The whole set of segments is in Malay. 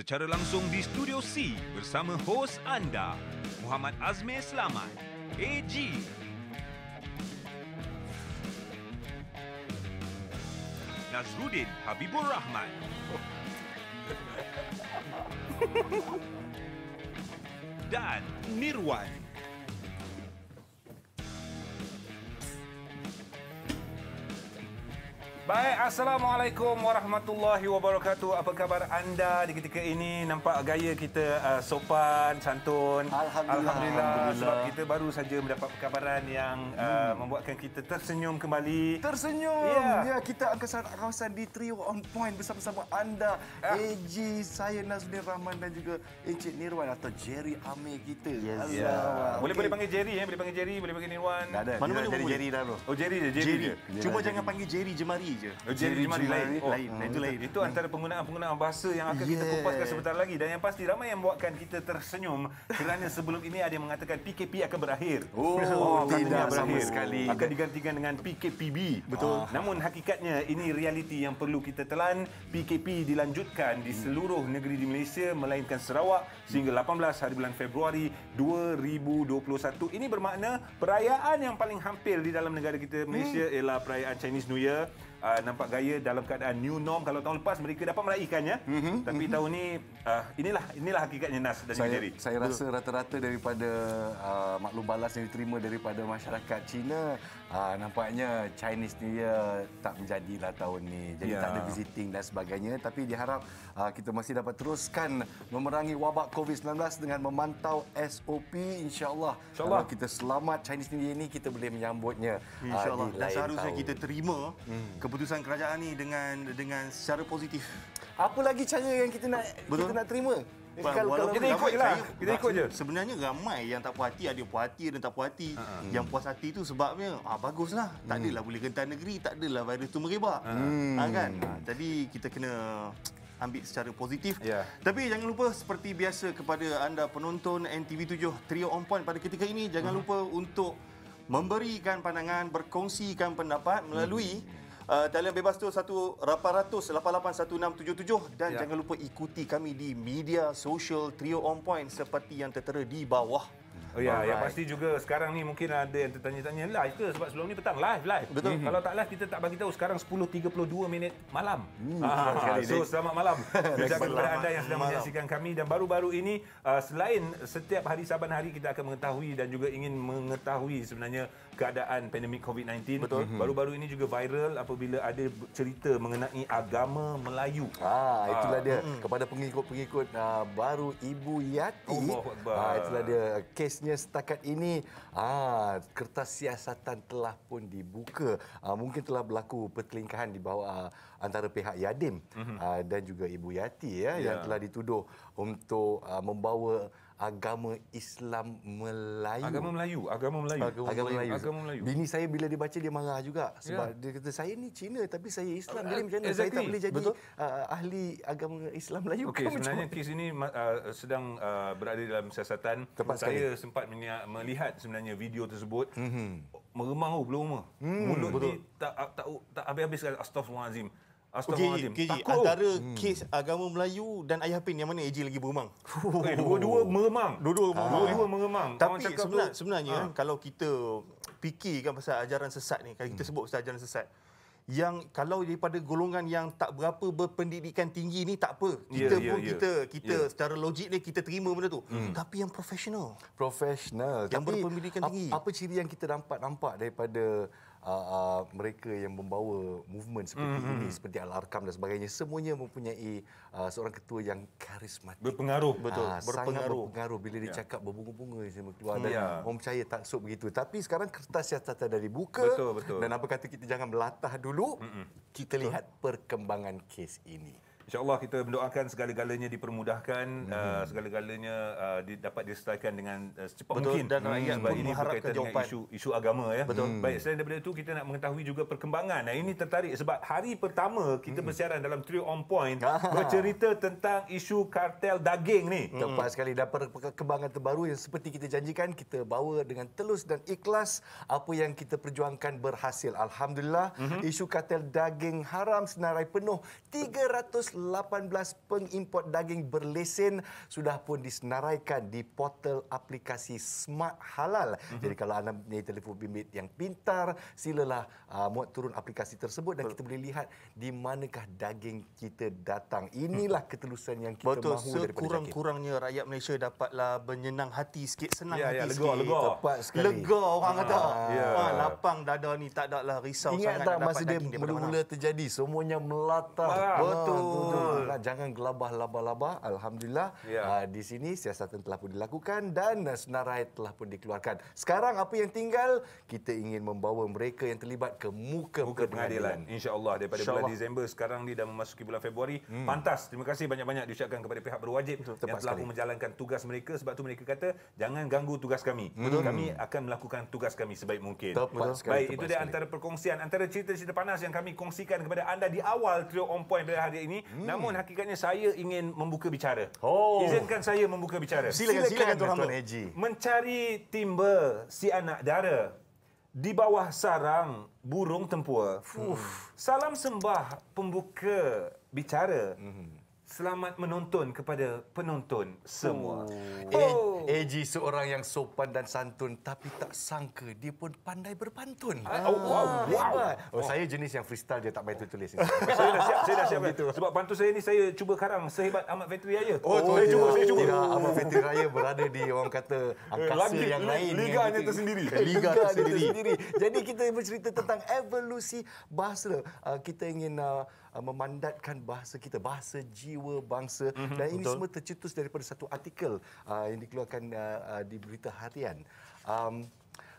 secara langsung di Studio C bersama hos anda, Muhammad Azmi Selamat, AG. Nazrudin Habibur Rahman. Dan Nirwan. Baik, Assalamualaikum Warahmatullahi Wabarakatuh. Apa khabar anda di ketika ini? Nampak gaya kita uh, sopan, santun. Alhamdulillah. Alhamdulillah. Alhamdulillah. Sebab kita baru saja mendapat perkabaran yang uh, hmm. membuatkan kita tersenyum kembali. Tersenyum! Ya, yeah. yeah, kita akan sangat kawasan di trio on point bersama-sama anda. Uh. Ah. AG, saya Nazmin Rahman dan juga Encik Nirwan atau Jerry Amir kita. Yes, Allah. Yeah. Okay. Boleh, boleh panggil Jerry, ya. boleh panggil Jerry, boleh panggil Nirwan. Tak ada, mana-mana Jerry dah bro. Oh, Jerry dah, Jerry, Jerry. Cuma jangan panggil Jerry, jemari je. Oh, Jerry Jumaat Jumaat lain. Oh. lain. Itu lain. Itu hmm. antara penggunaan-penggunaan bahasa yang akan yeah. kita kupaskan sebentar lagi. Dan yang pasti ramai yang buatkan kita tersenyum kerana sebelum ini ada yang mengatakan PKP akan berakhir. Oh, oh tidak berakhir. sama sekali. Akan digantikan dengan PKPB. Betul. Ah. Namun hakikatnya ini realiti yang perlu kita telan. PKP dilanjutkan di seluruh negeri di Malaysia melainkan Sarawak sehingga 18 hari bulan Februari 2021. Ini bermakna perayaan yang paling hampir di dalam negara kita Malaysia hmm. ialah perayaan Chinese New Year. Uh, nampak gaya dalam keadaan new norm kalau tahun lepas mereka dapat meraihkannya mm-hmm. Hmm, tapi mm-hmm. tahun ni uh, inilah inilah hakikatnya nas dan saya, jari. saya rasa rata-rata daripada uh, ah, maklum balas yang diterima daripada masyarakat Cina uh, nampaknya Chinese New Year tak menjadilah tahun ni jadi yeah. tak ada visiting dan sebagainya tapi diharap uh, kita masih dapat teruskan memerangi wabak covid COVID-19 dengan memantau SOP insyaallah insya kalau kita selamat Chinese New Year ni kita boleh menyambutnya hmm, ah, insyaallah uh, dan seharusnya tahun. kita terima hmm. keputusan kerajaan ni dengan dengan secara positif apa lagi cara yang kita nak Betul? kita nak terima kalau lah. kita ikut lah kita ikut je sebenarnya ramai yang tak puas hati ada puas hati ada tak puas hati ha, ha. hmm. yang puas hati itu sebabnya ah baguslah tak hmm. adalah hmm. boleh rentan negeri tak adalah virus tu merebak hmm. ah, kan ah, jadi kita kena ambil secara positif. Yeah. Tapi jangan lupa seperti biasa kepada anda penonton NTV7 Trio On Point pada ketika ini jangan mhm. lupa untuk memberikan pandangan, berkongsikan pendapat melalui mhm. uh, talian bebas tu satu ratus lapan lapan satu enam tujuh tujuh dan yeah. jangan lupa ikuti kami di media sosial Trio On Point seperti yang tertera di bawah. Oh ya, yang pasti juga sekarang ni mungkin ada yang tertanya-tanya live ke sebab sebelum ni petang live live. Betul. hmm Kalau tak live kita tak bagi tahu sekarang 10.32 minit malam. Mm, ah, so selamat malam. Terima kepada anda yang sedang menyaksikan kami dan baru-baru ini uh, selain setiap hari Saban hari kita akan mengetahui dan juga ingin mengetahui sebenarnya keadaan pandemik COVID-19 mhm. baru-baru ini juga viral apabila ada cerita mengenai agama Melayu. Ah itulah ah. dia mm-hmm. kepada pengikut-pengikut ah, baru Ibu Yati. Allah ah itulah dia kesnya setakat ini ah kertas siasatan telah pun dibuka. Ah, mungkin telah berlaku pertelingkahan di bawah ah, antara pihak Yadim mm-hmm. ah, dan juga Ibu Yati ya yeah. yang ya. telah dituduh untuk ah, membawa agama Islam Melayu. Agama Melayu, agama Melayu. Agama, agama Melayu. Agama Melayu. Bini saya bila dia baca dia marah juga ya. sebab yeah. dia kata saya ni Cina tapi saya Islam. Jadi uh, eh, macam mana exactly. saya tak boleh jadi Uh, ahli agama Islam Melayu? Okey, sebenarnya kes ini uh, sedang uh, berada dalam siasatan. Tepat saya sekali. sempat melihat sebenarnya video tersebut. Mm-hmm. Meremang oh, belum hmm, rumah. Mulut betul. dia tak tak tak habis-habis astagfirullahalazim. Okey, Okay, Antara hmm. kes agama Melayu dan Ayah Pin, yang mana AJ lagi beremang? Oh. Eh, dua-dua meremang. Dua-dua meremang. Ah. Dua-dua meremang. Tapi sebenarnya, sebenarnya ha. kalau kita fikirkan pasal ajaran sesat ni, kalau kita hmm. sebut pasal ajaran sesat, yang kalau daripada golongan yang tak berapa berpendidikan tinggi ni tak apa ya, kita yeah, pun yeah, kita kita yeah. secara logik ni kita terima benda tu mm. tapi yang profesional profesional yang tapi berpendidikan tinggi apa ciri yang kita dapat nampak daripada uh, uh, mereka yang membawa movement seperti mm-hmm. ini seperti Al-Arkam dan sebagainya semuanya mempunyai uh, seorang ketua yang karismatik berpengaruh ah, betul uh, berpengaruh. Sangat berpengaruh bila dicakap ya. yeah. berbunga-bunga semua keluar dan yeah. orang percaya taksub begitu tapi sekarang kertas siasatan dari buka betul, betul. dan apa kata kita jangan melatah dulu mm-hmm. kita betul. lihat perkembangan kes ini InsyaAllah kita mendoakan segala-galanya dipermudahkan, hmm. uh, segala-galanya uh, dapat diselesaikan dengan uh, secepat Betul, mungkin. Dan hmm. Sebab ini berkaitan isu, isu agama. ya. Betul. Hmm. Baik, selain daripada itu, kita nak mengetahui juga perkembangan. Nah, ini tertarik sebab hari pertama kita hmm. bersiaran dalam Trio On Point ah. bercerita tentang isu kartel daging ni. Hmm. Tepat sekali. Dan perkembangan terbaru yang seperti kita janjikan, kita bawa dengan telus dan ikhlas apa yang kita perjuangkan berhasil. Alhamdulillah, hmm. isu kartel daging haram senarai penuh 300 18 pengimport daging berlesen sudah pun disenaraikan di portal aplikasi Smart Halal. Mm-hmm. Jadi kalau anda punya telefon bimbit yang pintar, silalah uh, muat turun aplikasi tersebut dan kita boleh lihat di manakah daging kita datang. Inilah hmm. ketelusan yang kita Betul. mahu daripada Sekurang-kurangnya rakyat Malaysia dapatlah menyenang hati sikit, senang ya, ya hati ya, lega, sikit. Lega, Tepat lega orang ha. kata. Ya. Ha, lapang dada ni tak ada lah risau Ingat sangat tak, nak daging. Ingat tak masa dia mula-mula terjadi, semuanya melata. Betul. Ha. Betul. Jangan gelabah labah-labah. Alhamdulillah ya. uh, di sini siasatan telah pun dilakukan dan ah, senarai telah pun dikeluarkan. Sekarang apa yang tinggal? Kita ingin membawa mereka yang terlibat ke muka, muka pengadilan. pengadilan. InsyaAllah daripada Insya bulan Disember sekarang ni dah memasuki bulan Februari. Hmm. Pantas. Terima kasih banyak-banyak diucapkan kepada pihak berwajib Betul. yang telah pun menjalankan tugas mereka sebab tu mereka kata jangan ganggu tugas kami. Hmm. Betul. Kami akan melakukan tugas kami sebaik mungkin. Tepat Betul. Baik, tepat itu dia antara perkongsian antara cerita-cerita panas yang kami kongsikan kepada anda di awal Trio On Point pada hari ini. Hmm. Namun hakikatnya saya ingin membuka bicara. Oh. Izinkan saya membuka bicara. Silakan, silakan, silakan Tuan Haji. Mencari timba si anak dara di bawah sarang burung tempua. Hmm. salam sembah pembuka bicara. Hmm. Selamat menonton kepada penonton semua. Oh. Eh, oh. Eji seorang yang sopan dan santun tapi tak sangka dia pun pandai berpantun. Ah. Oh, wow, ah, wow. Oh. oh, Saya jenis yang freestyle dia tak payah tulis. saya dah siap, saya dah siap. Begitu. Sebab pantun saya ni saya cuba karang sehebat Ahmad Fetri Raya. Oh, oh, saya cuba, saya cuba. Tidak, ya, Ahmad Fetri Raya berada di orang kata eh, angkasa Lagi, yang lain. Liga hanya tersendiri. Liga tersendiri. Jadi kita bercerita tentang evolusi Basra. Ah, kita ingin ah, Uh, memandatkan bahasa kita, bahasa jiwa bangsa mm-hmm. dan ini Betul. semua tercetus daripada satu artikel uh, yang dikeluarkan uh, uh, di berita harian. Um,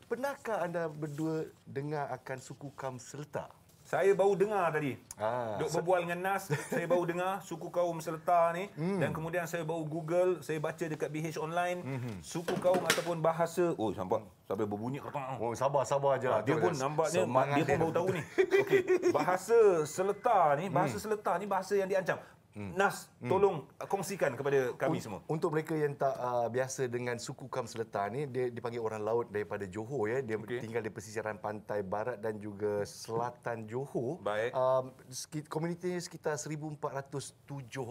pernahkah anda berdua dengar akan suku Kam Selta? Saya baru dengar tadi. Ah, Duk berbual dengan Nas, saya baru dengar suku kaum seletar ni hmm. dan kemudian saya baru Google, saya baca dekat BH online mm-hmm. suku kaum ataupun bahasa. Oh, sampai sampai berbunyi Oh, sabar sabar aja. Lah. Dia pun nampaknya dia pun baru tahu ni. Okey, bahasa seletar ni, bahasa hmm. seletar ni bahasa yang diancam. Hmm. Nas, hmm. tolong kongsikan kepada kami semua. Untuk mereka yang tak uh, biasa dengan suku Kam Seletar ini, dia dipanggil orang laut daripada Johor ya. Dia okay. tinggal di pesisiran pantai barat dan juga selatan Johor. Baik. Um komunitinya sekitar 1407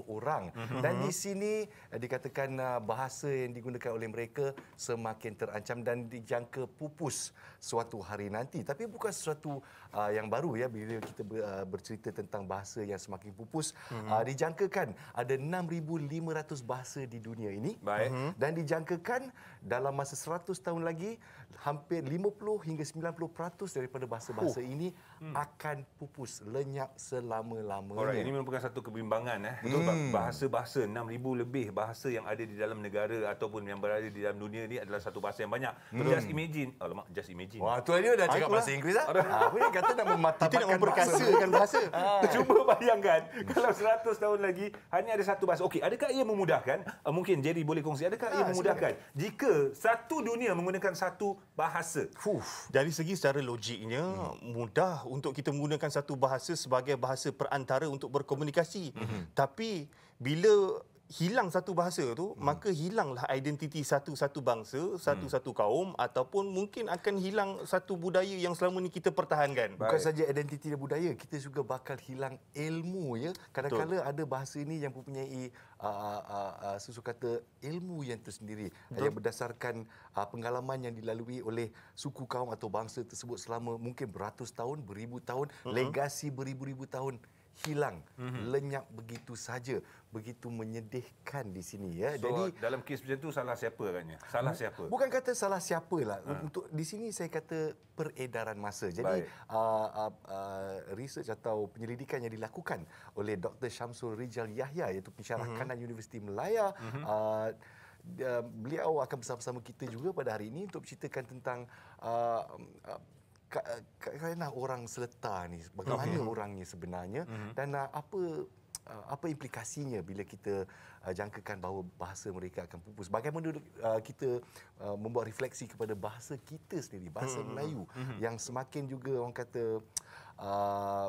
orang mm-hmm. dan di mhm. sini uh, dikatakan uh, bahasa yang digunakan oleh mereka semakin terancam dan dijangka pupus suatu hari nanti tapi bukan sesuatu uh, yang baru ya bila kita uh, bercerita tentang bahasa yang semakin pupus mm-hmm. uh, dijangkakan ada 6500 bahasa di dunia ini Baik. Mm-hmm. dan dijangkakan dalam masa 100 tahun lagi hampir 50 hingga 90% daripada bahasa-bahasa oh. ini hmm. akan pupus, lenyap selama-lamanya. Alright, ini merupakan satu kebimbangan eh. Hmm. Bahasa-bahasa 6000 lebih bahasa yang ada di dalam negara ataupun yang berada di dalam dunia ini adalah satu bahasa yang banyak. Hmm. Just imagine, alamak just imagine. Wah, tu dia dah cakap Ayuh, bahasa Inggeris ah. ah apa yang kata nak mematapakan bahasa dengan bahasa. Ah. Cuba bayangkan kalau 100 tahun lagi hanya ada satu bahasa. Okey, adakah ia memudahkan? Ah, mungkin Jerry boleh kongsi. Adakah ia memudahkan? Sebenarnya. Jika satu dunia menggunakan satu bahasa. Fuh. Dari segi secara logiknya hmm. mudah untuk kita menggunakan satu bahasa sebagai bahasa perantara untuk berkomunikasi. Hmm. Tapi bila hilang satu bahasa tu hmm. maka hilanglah identiti satu-satu bangsa, satu-satu hmm. kaum ataupun mungkin akan hilang satu budaya yang selama ni kita pertahankan. Baik. Bukan saja identiti dan budaya, kita juga bakal hilang ilmu ya. kadang kadang ada bahasa ini yang mempunyai uh, ah, uh, ah, uh, ah, susu kata ilmu yang tersendiri Betul. yang berdasarkan uh, pengalaman yang dilalui oleh suku kaum atau bangsa tersebut selama mungkin beratus tahun, beribu tahun, hmm. legasi beribu-ribu tahun hilang mm-hmm. lenyap begitu saja begitu menyedihkan di sini ya so, jadi dalam kes macam tu salah siapa katanya salah hmm? siapa bukan kata salah siapalah ha. untuk di sini saya kata peredaran masa jadi uh, uh, uh, research atau penyelidikan yang dilakukan oleh Dr Shamsul Rizal Yahya iaitu pensyarah mm-hmm. kanan Universiti Melaya mm-hmm. uh, beliau akan bersama-sama kita juga pada hari ini untuk ceritakan tentang uh, uh kerana orang seleta ni bagaimana okay. orang ni sebenarnya mm-hmm. dan uh, apa uh, apa implikasinya bila kita uh, jangkakan bahawa bahasa mereka akan pupus bagaimana uh, kita uh, membuat refleksi kepada bahasa kita sendiri bahasa mm-hmm. Melayu mm-hmm. yang semakin juga orang kata uh, uh,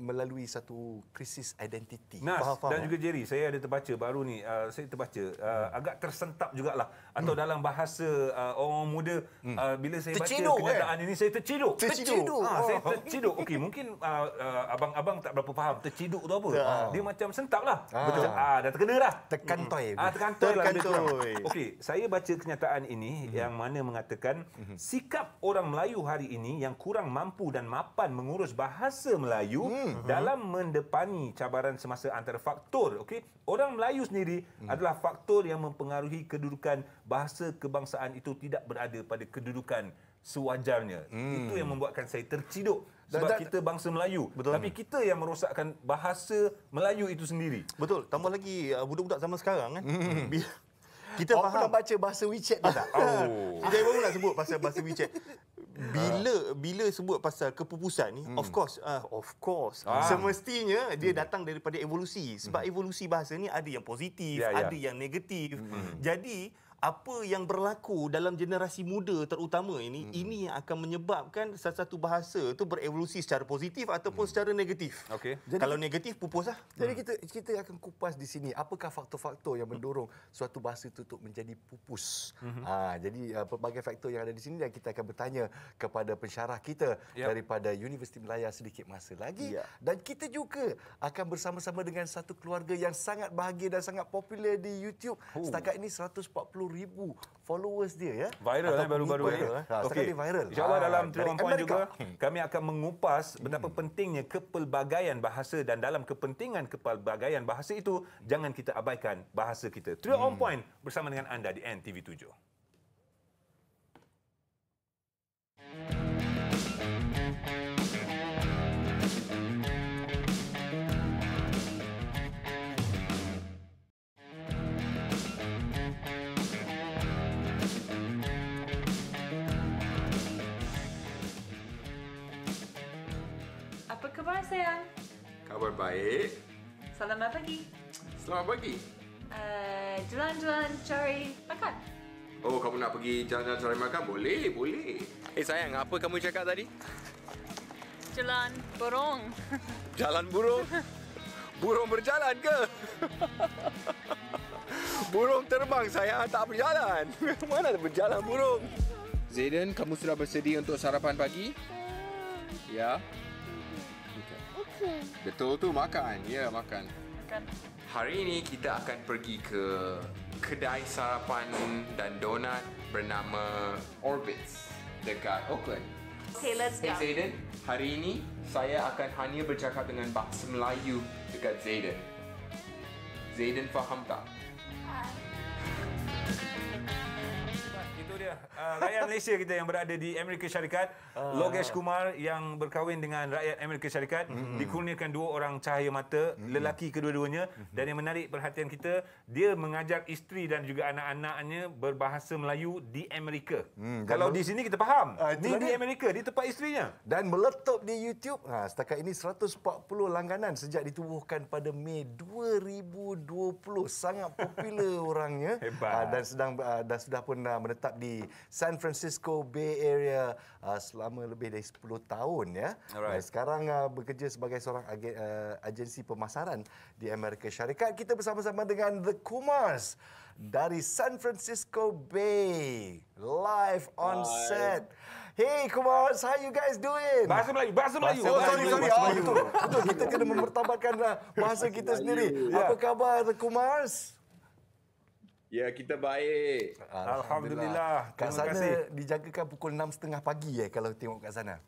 melalui satu krisis identiti. Nas Faham-faham dan eh? juga Jerry, saya ada terbaca baru ni, uh, saya terbaca uh, hmm. agak tersentap jugalah atau hmm. dalam bahasa uh, orang muda hmm. uh, bila saya tercidu, baca eh? kenyataan eh? ini saya terciduk. Terciduk. Ha, oh. saya terciduk. Okey, mungkin uh, uh, abang-abang tak berapa faham terciduk tu apa. Ha. Dia macam sentaplah. Ha. Ah. Betul. Ah, dah terkena dah. Tekan toy. Hmm. Ah, tekan toy lah. Okey, saya baca kenyataan ini hmm. yang mana mengatakan hmm. sikap orang Melayu hari ini yang kurang mampu dan mapan mengurus bahasa Melayu hmm. dalam hmm. mendepani cabaran semasa antara faktor okay? orang Melayu sendiri hmm. adalah faktor yang mempengaruhi kedudukan bahasa kebangsaan itu tidak berada pada kedudukan sewajarnya hmm. itu yang membuatkan saya terciduk sebab dan, kita bangsa Melayu betul. tapi kita yang merosakkan bahasa Melayu itu sendiri betul tambah lagi uh, budak-budak zaman sekarang kan hmm. Kita faham. pernah baca bahasa WeChat dia tak? oh. Jadi baru nak sebut pasal bahasa WeChat. Bila bila sebut pasal kepupusan ni, hmm. of course, uh, of course. Ah. Semestinya dia hmm. datang daripada evolusi. Sebab hmm. evolusi bahasa ni ada yang positif, yeah, ya. ada yang negatif. Hmm. Jadi, apa yang berlaku dalam generasi muda terutama ini hmm. ini yang akan menyebabkan satu-satu bahasa itu berevolusi secara positif ataupun hmm. secara negatif. Okey. Jadi kalau negatif pupuslah. Jadi hmm. kita kita akan kupas di sini apakah faktor-faktor yang mendorong hmm. suatu bahasa itu untuk menjadi pupus. Hmm. Ha jadi uh, pelbagai faktor yang ada di sini dan kita akan bertanya kepada pensyarah kita yep. daripada Universiti Melaya sedikit masa lagi yep. Ya. dan kita juga akan bersama-sama dengan satu keluarga yang sangat bahagia dan sangat popular di YouTube. Oh. Setakat ini 140 ribu followers dia ya. Viral eh baru-baru ini, ha, Okey. viral. Insya-Allah ha, dalam Tuan point juga hmm. kami akan mengupas betapa hmm. pentingnya kepelbagaian bahasa dan dalam kepentingan kepelbagaian bahasa itu jangan kita abaikan bahasa kita. Tuan hmm. On Point bersama dengan anda di NTV 7. baik. Selamat pagi. Selamat pagi. Uh, eh, jalan-jalan cari makan. Oh, kamu nak pergi jalan-jalan cari makan? Boleh, boleh. Eh sayang, apa kamu cakap tadi? Jalan burung. Jalan burung? Burung berjalan ke? Burung terbang saya tak berjalan. Mana ada berjalan burung? Zaiden, kamu sudah bersedia untuk sarapan pagi? Ya. Betul tu makan. Ya makan. Makan. Hari ini kita akan pergi ke kedai sarapan dan donat bernama Orbits dekat Auckland. Okay, let's go. Hey Zayden, hari ini saya akan hanya bercakap dengan bahasa Melayu dekat Zayden. Zayden faham tak? uh, rakyat Malaysia kita yang berada di Amerika Syarikat, uh. Logesh Kumar yang berkahwin dengan rakyat Amerika Syarikat, mm-hmm. dikurniakan dua orang cahaya mata, mm-hmm. lelaki kedua-duanya mm-hmm. dan yang menarik perhatian kita, dia mengajar isteri dan juga anak-anaknya berbahasa Melayu di Amerika. Mm, Kalau di sini kita faham. Uh, ah, ini di Amerika, di tempat isterinya. Dan meletup di YouTube. Ha, setakat ini 140 langganan sejak ditubuhkan pada Mei 2020. Sangat popular orangnya. Hebat. Ha, dan sedang ha, dan sudah pun ha, menetap di San Francisco Bay Area uh, selama lebih dari 10 tahun ya. Alright. Uh, sekarang uh, bekerja sebagai seorang agen, uh, ah, agensi pemasaran di Amerika Syarikat. Kita bersama-sama dengan The Kumars dari San Francisco Bay live on Hi. set. Hey Kumars, how you guys doing? Bahasa Melayu, bahasa Melayu. Oh, sorry, sorry. Oh, betul. betul. kita kena mempertabatkan bahasa kita sendiri. Apa khabar The Kumars? Ya, kita baik. Alhamdulillah. Alhamdulillah. Kat sana kasih. dijagakan pukul 6.30 pagi eh, kalau tengok kat sana.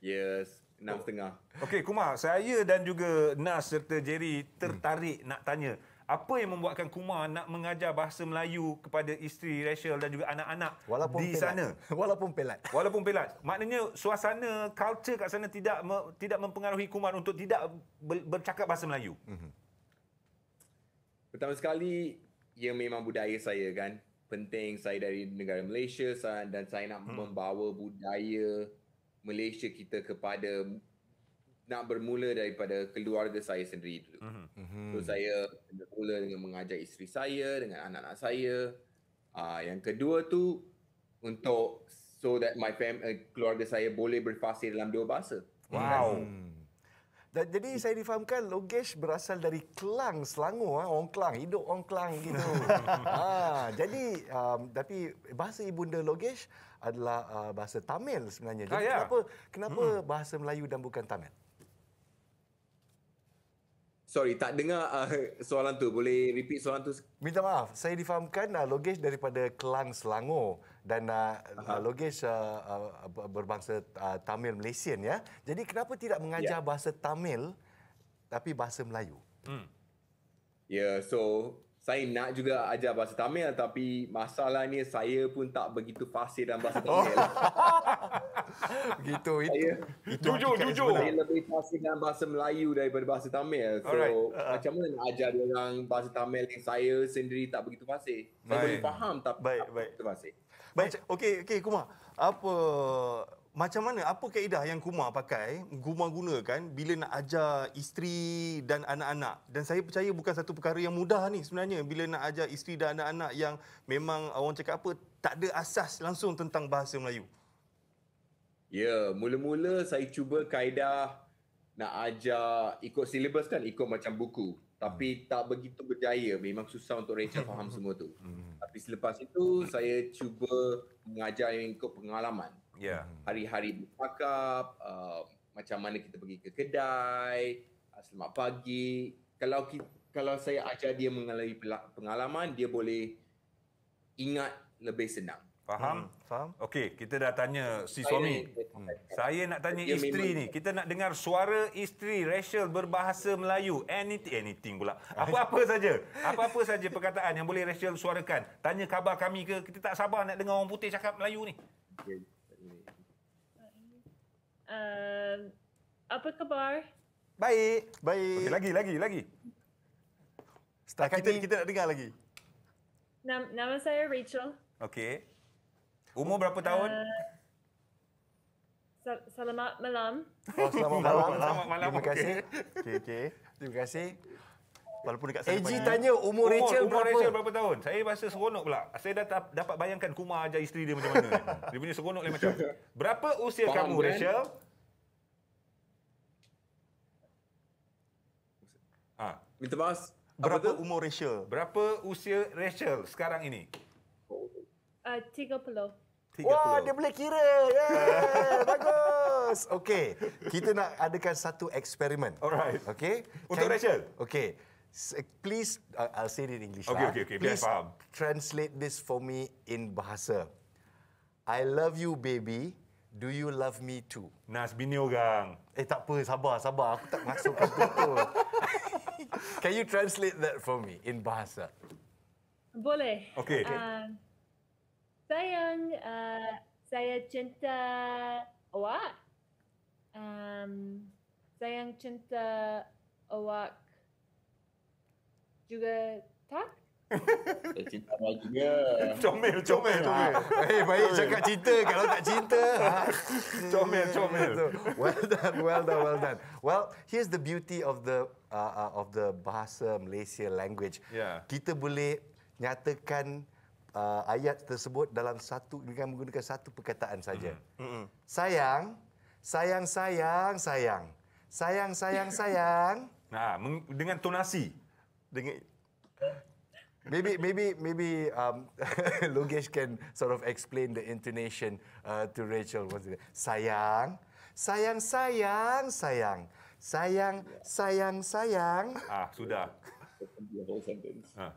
Yes. 6.30. Okey, Kumar, saya dan juga Nas serta Jerry tertarik hmm. nak tanya. Apa yang membuatkan Kumar nak mengajar bahasa Melayu kepada isteri Rachel dan juga anak-anak di pelat. sana? Walaupun pelat. Walaupun pelat. Maknanya suasana, culture kat sana tidak me, tidak mempengaruhi Kumar untuk tidak bercakap bahasa Melayu. Hmm. Pertama sekali, ia memang budaya saya kan penting saya dari negara Malaysia dan saya nak hmm. membawa budaya Malaysia kita kepada nak bermula daripada keluarga saya sendiri dulu. Uh-huh. So saya bermula dengan mengajar isteri saya dengan anak-anak saya. Uh, yang kedua tu untuk so that my family eh, keluarga saya boleh berfasih dalam dua bahasa. Wow. Kan? Dan, jadi saya difahamkan Logesh berasal dari Kelang, Selangor. ah, Orang Kelang, hidup orang Kelang gitu. ha, jadi, um, tapi bahasa ibunda Logesh adalah uh, bahasa Tamil sebenarnya. Jadi ah, ya. kenapa, kenapa hmm. bahasa Melayu dan bukan Tamil? Sorry, tak dengar uh, soalan tu. Boleh repeat soalan tu? Minta maaf. Saya difahamkan uh, Logesh daripada Kelang, Selangor dan uh, uh logis uh, uh, berbangsa uh, Tamil Malaysian ya. Jadi kenapa tidak mengajar yeah. bahasa Tamil tapi bahasa Melayu? Hmm. Ya, yeah, so saya nak juga ajar bahasa Tamil tapi masalahnya saya pun tak begitu fasih dalam bahasa oh. Tamil. Oh. Begitu itu. itu jujur, jujur. Saya lebih fasih dalam bahasa Melayu daripada bahasa Tamil. So, uh macam uh-huh. mana nak ajar dia orang bahasa Tamil yang saya sendiri tak begitu fasih. Saya boleh faham tapi baik, tak begitu fasih. Baik, okey, okey, Kuma. Apa macam mana apa kaedah yang Kuma pakai, Kuma gunakan bila nak ajar isteri dan anak-anak? Dan saya percaya bukan satu perkara yang mudah ni sebenarnya bila nak ajar isteri dan anak-anak yang memang orang cakap apa tak ada asas langsung tentang bahasa Melayu. Ya, mula-mula saya cuba kaedah nak ajar ikut silibus kan, ikut macam buku tapi hmm. tak begitu berjaya memang susah untuk Rachel faham hmm. semua tu hmm. tapi selepas itu saya cuba mengajar yang ikut pengalaman yeah. hari-hari berpakap uh, macam mana kita pergi ke kedai uh, selamat pagi kalau kita, kalau saya ajar dia mengalami pengalaman dia boleh ingat lebih senang Faham? Hmm, faham. Okey, kita dah tanya si saya suami. Hmm. Saya nak tanya dia isteri ni. Kita nak dengar suara isteri Rachel berbahasa Melayu. Anything, anything pula. Apa-apa saja. Apa-apa saja perkataan yang boleh Rachel suarakan. Tanya khabar kami ke. Kita tak sabar nak dengar orang putih cakap Melayu ni. Uh, apa khabar? Baik. Baik. Okay, lagi, lagi, lagi. Setakat kita, kita nak dengar lagi. Nama, nama saya Rachel. Okey. Umur berapa tahun? Eh, selamat malam. Oh, selamat malam. Selamat malam. Terima, Terima kasih. Okey, okey. Terima kasih. Walaupun dekat sana. AG pagi. tanya umur, umur Rachel umur berapa? Rachel berapa tahun? Saya rasa seronok pula. Saya dah dapat bayangkan kuma aja isteri dia macam mana. dia punya seronok lain macam. Berapa usia Faham kamu, kan? Rachel? Ha. Minta maaf. Berapa apa umur Rachel? Berapa usia Rachel sekarang ini? Eh, uh, 30. 30. Wah, dia boleh kira. Yeah, bagus. Okey, kita nak adakan satu eksperimen. Alright. Okey. Untuk Can, Rachel. Okey. Please, uh, I'll say it in English. Okay, lah. okay, okay. Please Biar faham. translate this for me in bahasa. I love you, baby. Do you love me too? Nas bini orang. Eh, tak apa. Sabar, sabar. Aku tak masukkan tu. Can you translate that for me in bahasa? Boleh. Okay. okay. Uh, sayang uh, saya cinta awak um sayang cinta awak juga tak cinta juga. Comel, comel, ah. comel. Hey, eh, baik cakap cinta kalau tak cinta. Ah. comel, comel. So, well done, well done, well done. Well, here's the beauty of the uh, uh of the bahasa Malaysia language. Yeah. Kita boleh nyatakan uh, ayat tersebut dalam satu dengan menggunakan satu perkataan saja. Mm-hmm. mm-hmm. Sayang, sayang, sayang, sayang, sayang, sayang, sayang. Nah, dengan tonasi, dengan maybe maybe maybe um, Logesh can sort of explain the intonation uh, to Rachel. What's it? Sayang, sayang, sayang, sayang. Sayang, sayang, sayang. Ah, sudah. Ah.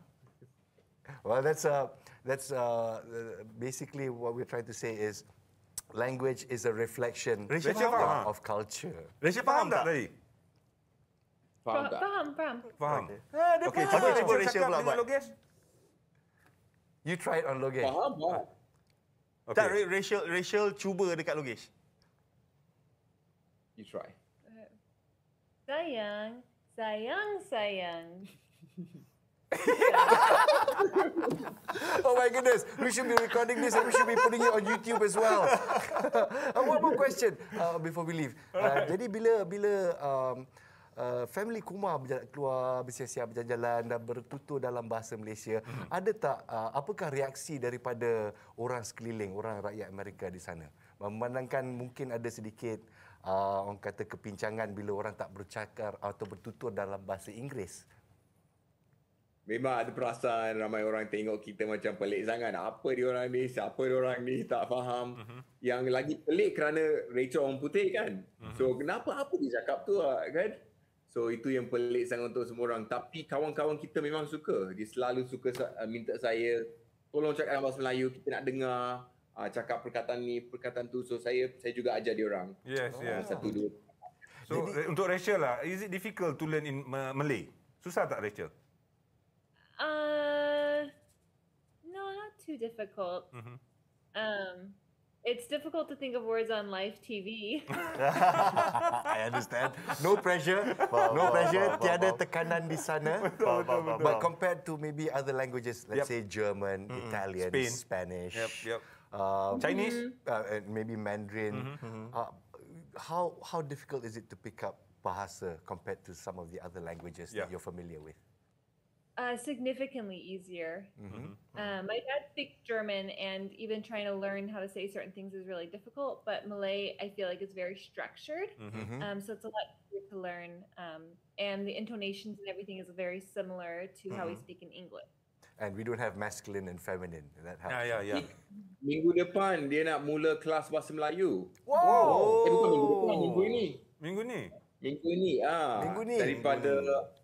Well, that's a that's uh, basically what we're trying to say is language is a reflection of, faham of culture. Risha faham tak tadi? Faham tak? Faham, faham. Faham. Okay. Eh, okay, Cuba, pula buat. You try it on Logesh. Faham, faham. Okay. Tak, Rachel, Rachel cuba dekat Logesh. You try. Eh, sayang, sayang, sayang. oh my goodness. We should be recording this and we should be putting it on YouTube as well. uh, one more question uh, before we leave. Uh, right. Jadi bila bila um, uh, family Kuma keluar bersiap-siap berjalan dan bertutur dalam bahasa Malaysia, hmm. ada tak uh, apakah reaksi daripada orang sekeliling, orang rakyat Amerika di sana? Memandangkan mungkin ada sedikit uh, orang kata kepincangan bila orang tak bercakap atau bertutur dalam bahasa Inggeris. Memang ada perasaan ramai orang tengok kita macam pelik sangat. Apa dia orang ni? Siapa dia orang ni? Tak faham. Uh-huh. Yang lagi pelik kerana Rachel orang putih kan? Uh-huh. So kenapa apa dia cakap tu ah, kan? So itu yang pelik sangat untuk semua orang. Tapi kawan-kawan kita memang suka. Dia selalu suka ah, minta saya tolong cakap dalam bahasa Melayu. Kita nak dengar ah, cakap perkataan ni, perkataan tu. So saya saya juga ajar dia orang. Yes, yes. satu dua. So Jadi, untuk Rachel lah, is it difficult to learn in Malay? Susah tak Rachel? Uh, no, not too difficult. Mm-hmm. Um, it's difficult to think of words on live TV. I understand. No pressure. no pressure. Tiada tekanan di sana. But compared to maybe other languages, let's yep. say German, mm-hmm. Italian, Spain. Spanish, yep, yep. Um, Chinese, uh, maybe Mandarin. Mm-hmm. Uh, mm-hmm. how how difficult is it to pick up bahasa compared to some of the other languages yeah. that you're familiar with? Uh, significantly easier. Mm-hmm. Mm-hmm. mm-hmm. Um, my dad speaks German, and even trying to learn how to say certain things is really difficult. But Malay, I feel like, is very structured, mm-hmm. mm-hmm. um, so it's a lot easier to learn. Um, and the intonations and everything is very similar to mm-hmm. how we speak in English. And we don't have masculine and feminine. That helps. Yeah, yeah, yeah. minggu depan dia nak mula kelas bahasa Melayu. Wow. Eh, bukan minggu depan, minggu ni. Minggu ni. Minggu ni. Ah. Minggu ni. Daripada minggu ni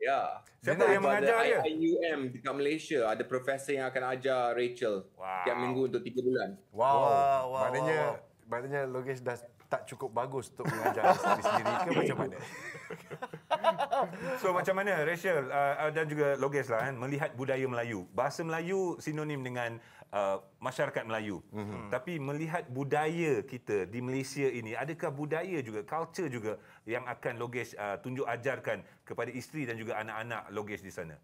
Ya. Siapa Dengan yang mengajar dia? IUM dekat Malaysia ada profesor yang akan ajar Rachel wow. tiap minggu untuk tiga bulan. Wow. wow. wow. Maknanya wow. maknanya Logesh dah tak cukup bagus untuk mengajar sendiri-sendiri ke macam mana? so macam mana Rachel uh, uh, dan juga Logesh lah kan melihat budaya Melayu. Bahasa Melayu sinonim dengan Uh, masyarakat Melayu. Mm-hmm. Tapi melihat budaya kita di Malaysia ini, adakah budaya juga, culture juga yang akan Logesh uh, tunjuk ajarkan kepada isteri dan juga anak-anak Logesh di sana?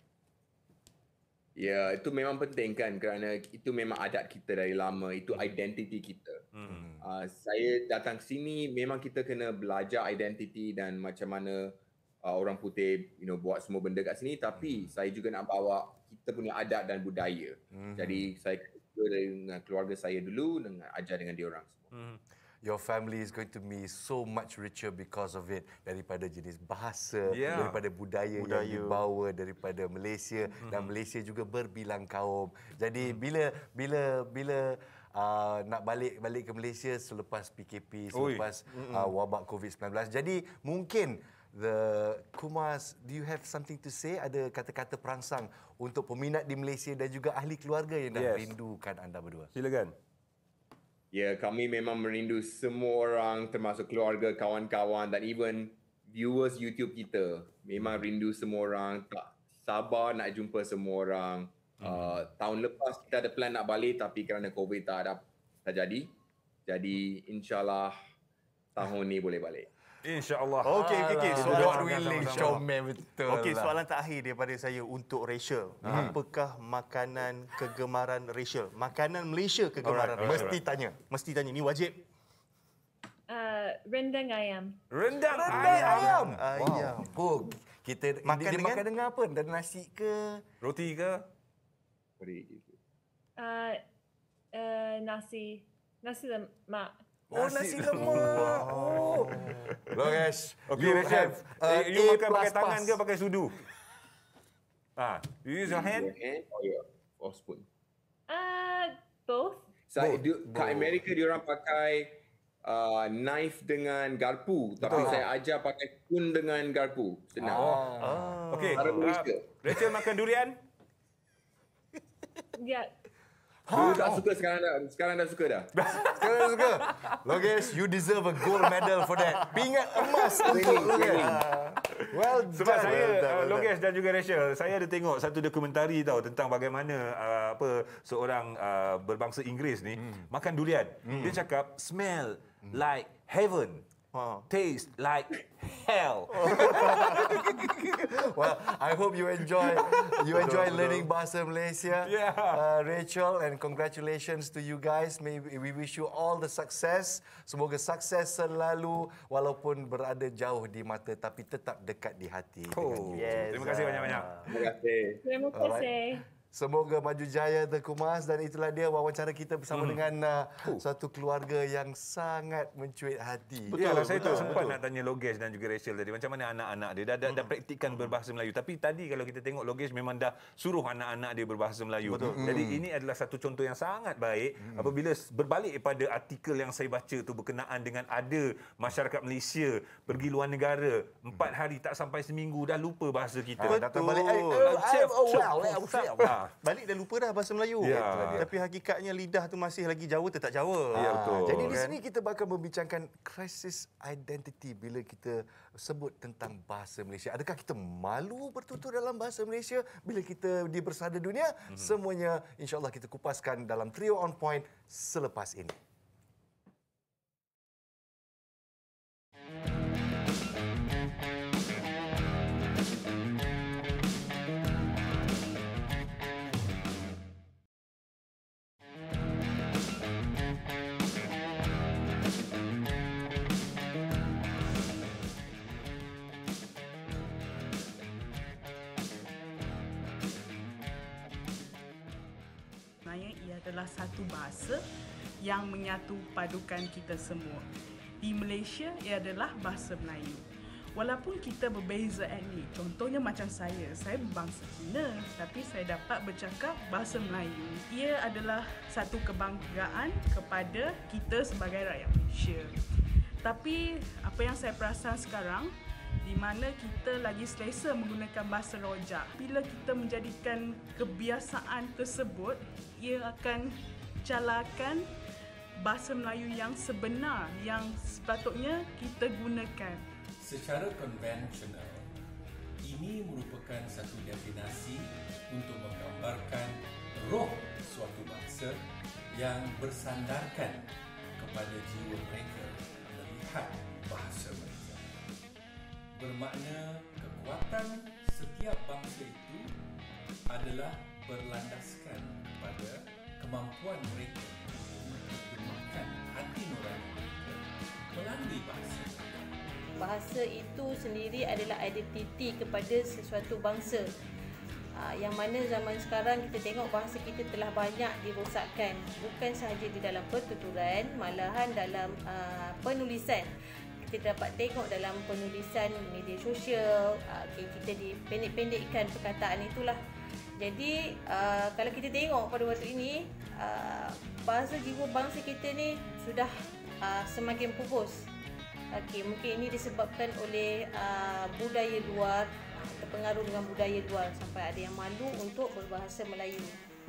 Ya, itu memang penting kan kerana itu memang adat kita dari lama, itu mm-hmm. identiti kita. Mm-hmm. Uh, saya datang sini memang kita kena belajar identiti dan macam mana uh, orang putih you know buat semua benda kat sini tapi mm-hmm. saya juga nak bawa kita punya adat dan budaya. Mm-hmm. Jadi saya dengan keluarga saya dulu dengan ajar dengan dia orang semua. Hmm. Your family is going to be so much richer because of it daripada jenis bahasa, yeah. daripada budaya, budaya yang dibawa daripada Malaysia mm-hmm. dan hmm. Malaysia juga berbilang kaum. Jadi mm. bila bila bila uh, nak balik balik ke Malaysia selepas PKP, selepas uh, wabak COVID-19. Jadi mungkin the Kumas, do you have something to say? Ada kata-kata perangsang untuk peminat di Malaysia dan juga ahli keluarga yang dah yes. rindukan anda berdua? Silakan. Ya, kami memang merindu semua orang termasuk keluarga, kawan-kawan dan even viewers YouTube kita. Memang rindu semua orang. Tak sabar nak jumpa semua orang. Hmm. Uh, tahun lepas kita ada plan nak balik tapi kerana COVID tak ada tak jadi. Jadi insyaAllah tahun ni boleh balik. InsyaAllah. Okey, okey, okay. So, God willing. Comel betul Okey, lah. soalan terakhir daripada saya untuk Rachel. Hmm. Apakah makanan kegemaran Rachel? Makanan Malaysia kegemaran Alright. Rachel? Mesti tanya. Mesti tanya. Ini wajib. Uh, rendang ayam. Rendang, rendang ayam. ayam. Ayam. Wow. Oh, kita makan dengan? makan dengan apa? Dan nasi ke? Roti ke? Roti. Uh, uh, nasi. Nasi lemak. Oh, nasi, nasi lemak. Oh. Loh guys. Okay, you have uh, you A makan pakai tangan ke pakai sudu? ah, you use your hand? Oh yeah. Or spoon. Uh, both. So, both. Do, both. kat Amerika dia orang pakai uh, knife dengan garpu. Tapi Betul. saya ajar pakai spoon dengan garpu. Senang. Oh. Ah. Okay. Uh, Rachel makan durian? Ya. Yeah. Ha? You dah suka sekarang dah. Sekarang dah suka dah. sekarang dah suka. Logis, you deserve a gold medal for that. Pingat emas. well done. Sebab saya, well done, uh, well done. Logis dan juga Rachel, saya ada tengok satu dokumentari tahu tentang bagaimana uh, apa seorang uh, berbangsa Inggeris ni hmm. makan durian. Hmm. Dia cakap, smell hmm. like heaven huh. taste like hell. well, I hope you enjoy you enjoy betul, learning betul. bahasa Malaysia. Yeah. Uh, Rachel and congratulations to you guys. May we wish you all the success. Semoga sukses selalu walaupun berada jauh di mata tapi tetap dekat di hati. Oh, yes. Terima kasih banyak-banyak. Terima kasih. Terima kasih. Semoga maju jaya The dan itulah dia wawancara kita bersama hmm. dengan uh, huh. satu keluarga yang sangat mencuit hati. Betul, ya, betul saya tak sempat betul. nak tanya Logesh dan juga Rachel tadi macam mana anak-anak dia dah, dah, hmm. dah praktikkan hmm. berbahasa Melayu. Tapi tadi kalau kita tengok Logesh memang dah suruh anak-anak dia berbahasa Melayu. Betul. Hmm. Jadi ini adalah satu contoh yang sangat baik hmm. apabila berbalik pada artikel yang saya baca itu berkenaan dengan ada masyarakat Malaysia pergi luar negara empat hmm. hari tak sampai seminggu dah lupa bahasa kita. Ha, ah, betul. Datang balik, I'm, I'm, I'm, I'm, I'm, I'm, I'm, I'm, lah. Balik dah lupa dah bahasa Melayu. Ya. Tapi hakikatnya lidah tu masih lagi Jawa tetap Jawa. Ya, ah, Jadi di kan? sini kita bakal membincangkan krisis identiti bila kita sebut tentang bahasa Malaysia. Adakah kita malu bertutur dalam bahasa Malaysia bila kita di bersada dunia? Mhm. Semuanya insyaallah kita kupaskan dalam Trio on Point selepas ini. satu padukan kita semua. Di Malaysia, ia adalah bahasa Melayu. Walaupun kita berbeza etnik, contohnya macam saya, saya bangsa Cina tapi saya dapat bercakap bahasa Melayu. Ia adalah satu kebanggaan kepada kita sebagai rakyat Malaysia. Tapi apa yang saya perasan sekarang, di mana kita lagi selesa menggunakan bahasa rojak. Bila kita menjadikan kebiasaan tersebut, ia akan calakan bahasa Melayu yang sebenar yang sepatutnya kita gunakan. Secara konvensional, ini merupakan satu definisi untuk menggambarkan roh suatu bangsa yang bersandarkan kepada jiwa mereka melihat bahasa mereka. Bermakna kekuatan setiap bangsa itu adalah berlandaskan pada kemampuan mereka melalui bahasa. Bahasa itu sendiri adalah identiti kepada sesuatu bangsa. Ah, yang mana zaman sekarang kita tengok bahasa kita telah banyak dirosakkan Bukan sahaja di dalam pertuturan Malahan dalam uh, penulisan Kita dapat tengok dalam penulisan media sosial uh, Kita dipendek-pendekkan perkataan itulah Jadi uh, kalau kita tengok pada waktu ini uh, Bahasa jiwa bangsa kita ni sudah uh, semakin pupus. Okey, mungkin ini disebabkan oleh uh, budaya luar terpengaruh dengan budaya luar sampai ada yang malu untuk berbahasa Melayu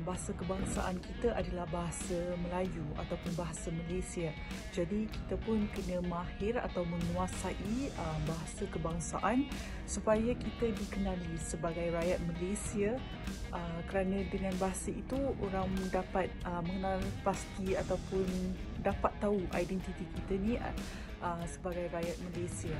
bahasa kebangsaan kita adalah bahasa Melayu ataupun bahasa Malaysia. Jadi kita pun kena mahir atau menguasai uh, bahasa kebangsaan supaya kita dikenali sebagai rakyat Malaysia uh, kerana dengan bahasa itu orang dapat uh, mengenal pasti ataupun dapat tahu identiti kita ni uh, sebagai rakyat Malaysia.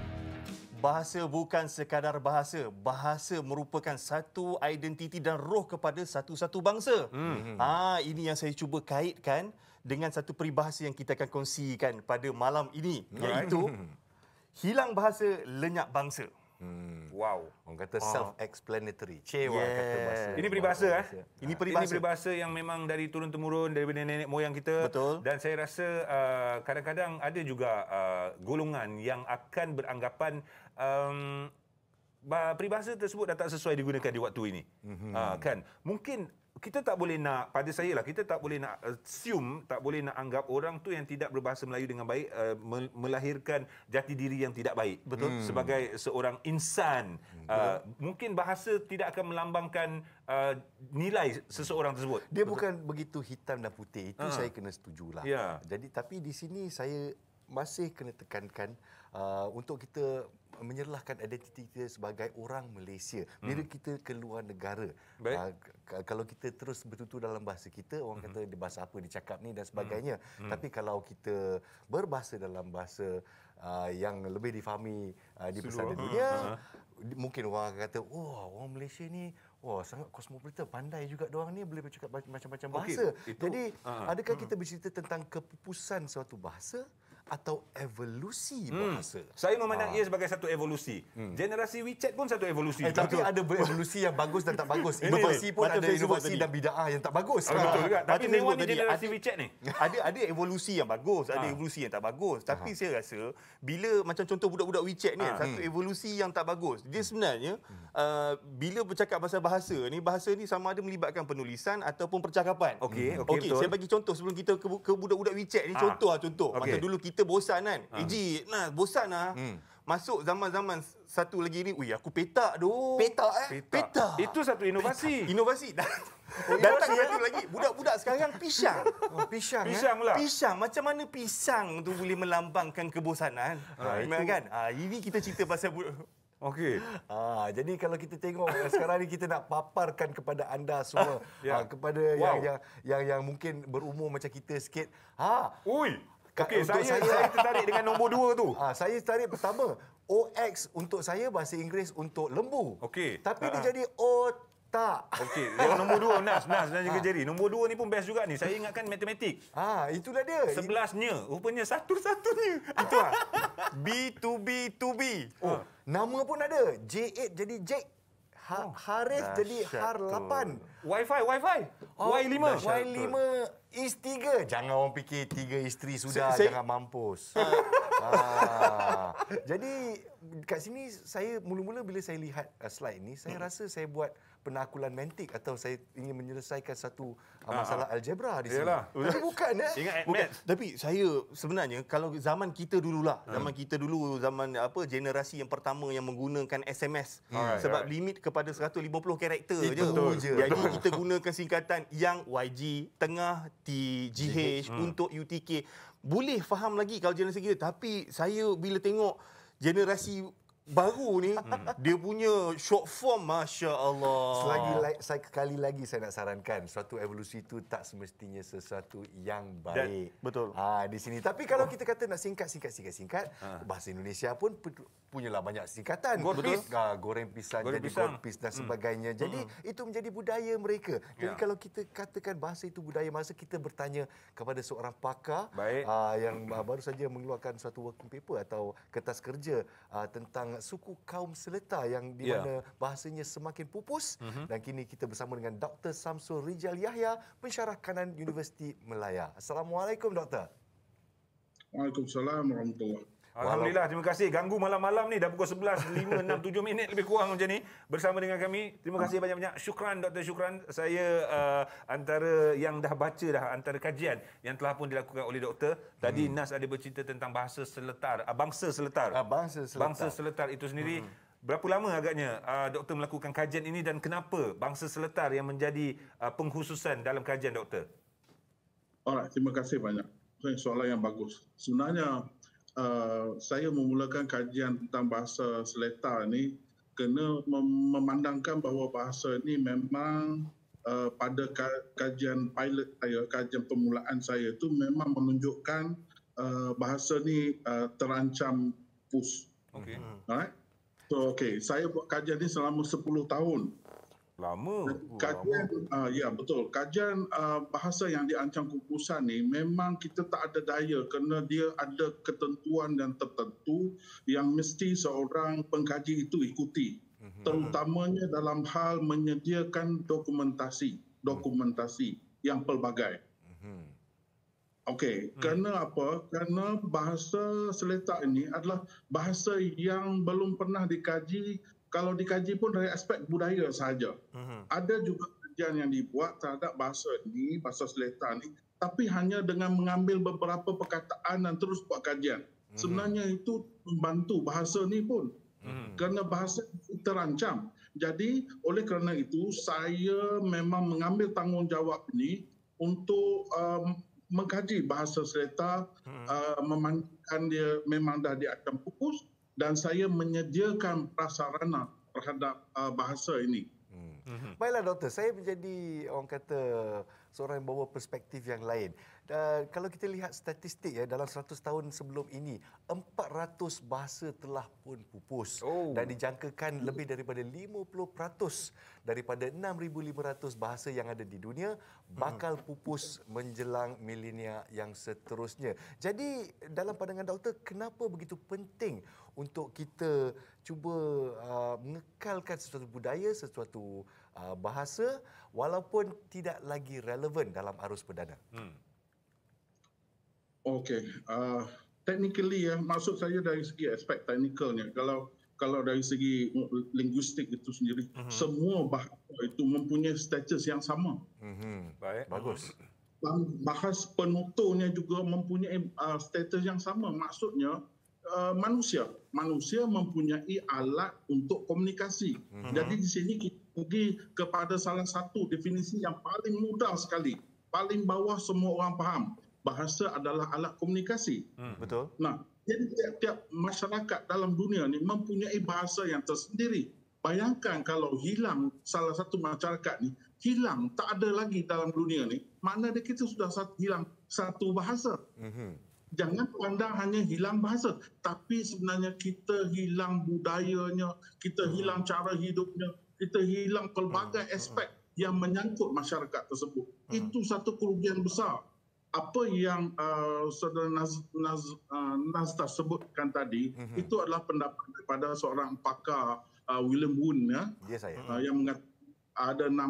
Bahasa bukan sekadar bahasa. Bahasa merupakan satu identiti dan roh kepada satu-satu bangsa. Hmm. hmm. Ha, ini yang saya cuba kaitkan dengan satu peribahasa yang kita akan kongsikan pada malam ini. Iaitu, hilang bahasa, lenyap bangsa. Hmm. Wow. Orang kata self-explanatory. Cewa yeah. kata bahasa. Ini peribahasa. Eh? Ini peribahasa. Ini peribahasa yang memang dari turun-temurun, dari nenek-nenek moyang kita. Betul. Dan saya rasa uh, kadang-kadang ada juga uh, golongan yang akan beranggapan um, peribahasa tersebut dah tak sesuai digunakan di waktu ini. Mm-hmm. Uh, kan? Mungkin kita tak boleh nak pada saya lah kita tak boleh nak assume tak boleh nak anggap orang tu yang tidak berbahasa Melayu dengan baik uh, melahirkan jati diri yang tidak baik betul hmm. sebagai seorang insan uh, mungkin bahasa tidak akan melambangkan uh, nilai seseorang tersebut dia betul. bukan begitu hitam dan putih itu uh. saya kena setujulah ya. jadi tapi di sini saya masih kena tekankan uh, untuk kita menyerlahkan identiti kita sebagai orang Malaysia bila hmm. kita keluar negara uh, kalau kita terus bertutur dalam bahasa kita orang hmm. kata bahasa apa dicakap ni dan hmm. sebagainya hmm. Hmm. tapi kalau kita berbahasa dalam bahasa uh, yang lebih difahami uh, di seluruh hmm. dunia hmm. mungkin orang akan kata oh orang Malaysia ni Wah, sangat kosmopolitan. Pandai juga doang ni boleh bercakap macam-macam bahasa. Okay, itu, Jadi, uh, adakah uh, kita hmm. bercerita tentang kepupusan suatu bahasa? atau evolusi hmm. bahasa. Saya memandang ha. ia sebagai satu evolusi. Hmm. Generasi WeChat pun satu evolusi. Eh, tapi ada evolusi yang bagus dan tak bagus. Inovasi pun Mata ada inovasi dan bida'ah yang tak bagus. Ha. Betul ah. juga. Tapi ni one generasi ada, WeChat ni. Ada ada evolusi yang bagus, ada ha. evolusi yang tak bagus. Tapi ha. saya rasa bila macam contoh budak-budak WeChat ni ha. satu hmm. evolusi yang tak bagus. Dia hmm. sebenarnya hmm. uh, bila bercakap pasal bahasa ni bahasa ni sama ada melibatkan penulisan ataupun percakapan. Okey, hmm. okey. Okay, saya bagi contoh sebelum kita ke, budak-budak WeChat ni ha. contoh ah contoh. Lah, macam dulu kita kita bosan kan. Ha. Eji, nah, bosan lah. Hmm. Masuk zaman-zaman satu lagi ni, ui aku petak doh. Petak eh? Petak. petak. Itu satu inovasi. Petak. Inovasi. Dan, oh, datang satu eh? lagi. Budak-budak sekarang pisang. Oh, pisang. Eh? Pisang pula. Pisang. Macam mana pisang tu boleh melambangkan kebosanan? Ha, ha, kan? ha, ini kita cerita pasal budak. Okey. Ah, jadi kalau kita tengok eh, sekarang ni kita nak paparkan kepada anda semua yeah. ah, kepada wow. yang, yang yang yang mungkin berumur macam kita sikit. Ha. Ui. Okay, untuk saya, saya tertarik dengan nombor dua tu. Ha, saya tertarik pertama. OX untuk saya bahasa Inggeris untuk lembu. Okey. Tapi uh-huh. dia ah, ah. jadi otak. Okey. Yang nombor dua, Nas. Nas dan juga ha. Jerry. Nombor dua ni pun best juga ni. Saya ingatkan matematik. Ha, itulah dia. Sebelasnya. Rupanya satu-satunya. Itu lah. B to B to B. Oh, ha. nama pun ada. J8 jadi J Ha, oh, Harith jadi Har8. Wi-Fi, Wi-Fi. Oh, Y5. Y5. Is tiga. Jangan orang fikir tiga isteri sudah. Saya, jangan mampus. Uh. Uh. Jadi, kat sini saya mula-mula bila saya lihat uh, slide ini, saya hmm. rasa saya buat penakulan mantik atau saya ingin menyelesaikan satu uh, masalah uh, algebra di sini. Yalah. Tapi bukan. eh. Ingat bukan. Tapi saya sebenarnya, kalau zaman kita dululah, hmm. zaman kita dulu, zaman apa generasi yang pertama yang menggunakan SMS hmm. alright, sebab alright. limit kepada 150 karakter je. Betul. Jadi, kita gunakan singkatan yang YG, tengah, universiti GH hmm. untuk UTK boleh faham lagi kalau generasi kita tapi saya bila tengok generasi baru ni hmm. dia punya short form masya-Allah selagi saya sekali lagi saya nak sarankan suatu evolusi itu tak semestinya sesuatu yang baik That, betul ha di sini tapi kalau kita kata nak singkat singkat singkat singkat ha. bahasa Indonesia pun punyalah banyak singkatan. Goreng pisang. Ha, goreng pisang goreng jadi pisang. Goreng dan hmm. sebagainya. Hmm. Jadi hmm. itu menjadi budaya mereka. Jadi ya. kalau kita katakan bahasa itu budaya masa, kita bertanya kepada seorang pakar Baik. Uh, yang uh, baru saja mengeluarkan satu working paper atau kertas kerja uh, tentang suku kaum seletar yang di ya. mana bahasanya semakin pupus. Hmm. Dan kini kita bersama dengan Dr. Samsul Rijal Yahya, pensyarah kanan Universiti Melaya. Assalamualaikum, Doktor. Waalaikumsalam warahmatullahi Alhamdulillah, terima kasih. Ganggu malam-malam ni dah pukul 11, 5, 6, 7 minit lebih kurang macam ni bersama dengan kami. Terima kasih banyak-banyak. Syukran, Dr. Syukran. Saya uh, antara yang dah baca dah, antara kajian yang telah pun dilakukan oleh doktor. Tadi hmm. Nas ada bercerita tentang bahasa seletar, uh, bangsa seletar. Uh, bangsa seletar. Bangsa seletar itu sendiri. Hmm. Berapa lama agaknya uh, doktor melakukan kajian ini dan kenapa bangsa seletar yang menjadi uh, penghususan dalam kajian doktor? Alright, terima kasih banyak. Soalan yang bagus. Sebenarnya Uh, saya memulakan kajian tentang bahasa seleta ini kena mem- memandangkan bahawa bahasa ini memang uh, pada ka- kajian pilot saya, uh, kajian permulaan saya itu memang menunjukkan uh, bahasa ini uh, terancam pus. Okay. Hmm. Alright? So, okay. Saya buat kajian ini selama 10 tahun. Oh, lama. Kajian, lama. Uh, ya betul. Kajian uh, bahasa yang diancam kukusan ni memang kita tak ada daya kerana dia ada ketentuan yang tertentu yang mesti seorang pengkaji itu ikuti. Mm-hmm. Terutamanya dalam hal menyediakan dokumentasi. Dokumentasi mm-hmm. yang pelbagai. Mm-hmm. Okey. Mm-hmm. Kerana apa? Kerana bahasa seletak ini adalah bahasa yang belum pernah dikaji kalau dikaji pun dari aspek budaya saja. Uh-huh. Ada juga kajian yang dibuat terhadap bahasa ini, bahasa Seletar ini, tapi hanya dengan mengambil beberapa perkataan dan terus buat kajian. Uh-huh. Sebenarnya itu membantu bahasa ini pun. Hmm. kerana bahasa terancam. Jadi oleh kerana itu saya memang mengambil tanggungjawab ini untuk um, mengkaji bahasa Seletar hmm. uh, memandangkan dia memang dah diancam pupus dan saya menyediakan prasarana terhadap uh, bahasa ini. Hmm. Baiklah doktor, saya menjadi orang kata seorang yang bawa perspektif yang lain. Dan kalau kita lihat statistik ya dalam 100 tahun sebelum ini 400 bahasa telah pun pupus oh. dan dijangkakan lebih daripada 50% daripada 6500 bahasa yang ada di dunia bakal hmm. pupus menjelang milenia yang seterusnya. Jadi dalam pandangan doktor kenapa begitu penting untuk kita cuba uh, mengekalkan sesuatu budaya sesuatu uh, bahasa walaupun tidak lagi relevan dalam arus perdana? Hmm. Okey, uh, technically ya, maksud saya dari segi aspek teknikalnya, kalau kalau dari segi linguistik itu sendiri, uh-huh. semua bahasa itu mempunyai status yang sama. Uh-huh. Baik, bagus. Dan bahas penutunya juga mempunyai uh, status yang sama. Maksudnya uh, manusia, manusia mempunyai alat untuk komunikasi. Uh-huh. Jadi di sini kita pergi kepada salah satu definisi yang paling mudah sekali. Paling bawah semua orang faham. Bahasa adalah alat komunikasi. Hmm, betul. Nah, jadi tiap-tiap masyarakat dalam dunia ini mempunyai bahasa yang tersendiri. Bayangkan kalau hilang salah satu masyarakat ni, hilang, tak ada lagi dalam dunia ni, mana dia kita sudah satu, hilang satu bahasa. Hmm. Jangan pandang hanya hilang bahasa, tapi sebenarnya kita hilang budayanya, kita hmm. hilang cara hidupnya, kita hilang pelbagai hmm, hmm. aspek yang menyangkut masyarakat tersebut. Hmm. Itu satu kerugian besar. Apa yang uh, saudara Naz, Naz, uh, Nazda sebutkan tadi, mm-hmm. itu adalah pendapat daripada seorang pakar uh, William Boone ya, yes, uh, yang mengat- ada 6,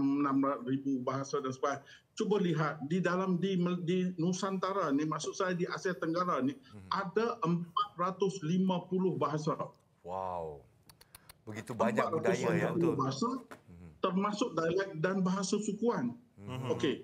ribu bahasa dan sebagainya. Cuba lihat, di dalam di, di Nusantara ni, maksud saya di Asia Tenggara ni, mm-hmm. ada 450 bahasa. Wow begitu tempat banyak budaya ya betul. Bahasa, hmm. termasuk dialek dan bahasa sukuan. Mm-hmm. Okey.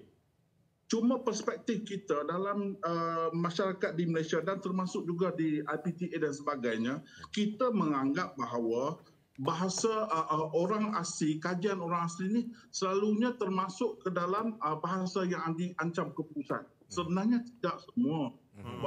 Cuma perspektif kita dalam uh, masyarakat di Malaysia dan termasuk juga di IPTA dan sebagainya, hmm. kita menganggap bahawa bahasa uh, uh, orang asli, kajian orang asli ini selalunya termasuk ke dalam uh, bahasa yang diancam kepusat. mm Sebenarnya tidak semua hmm.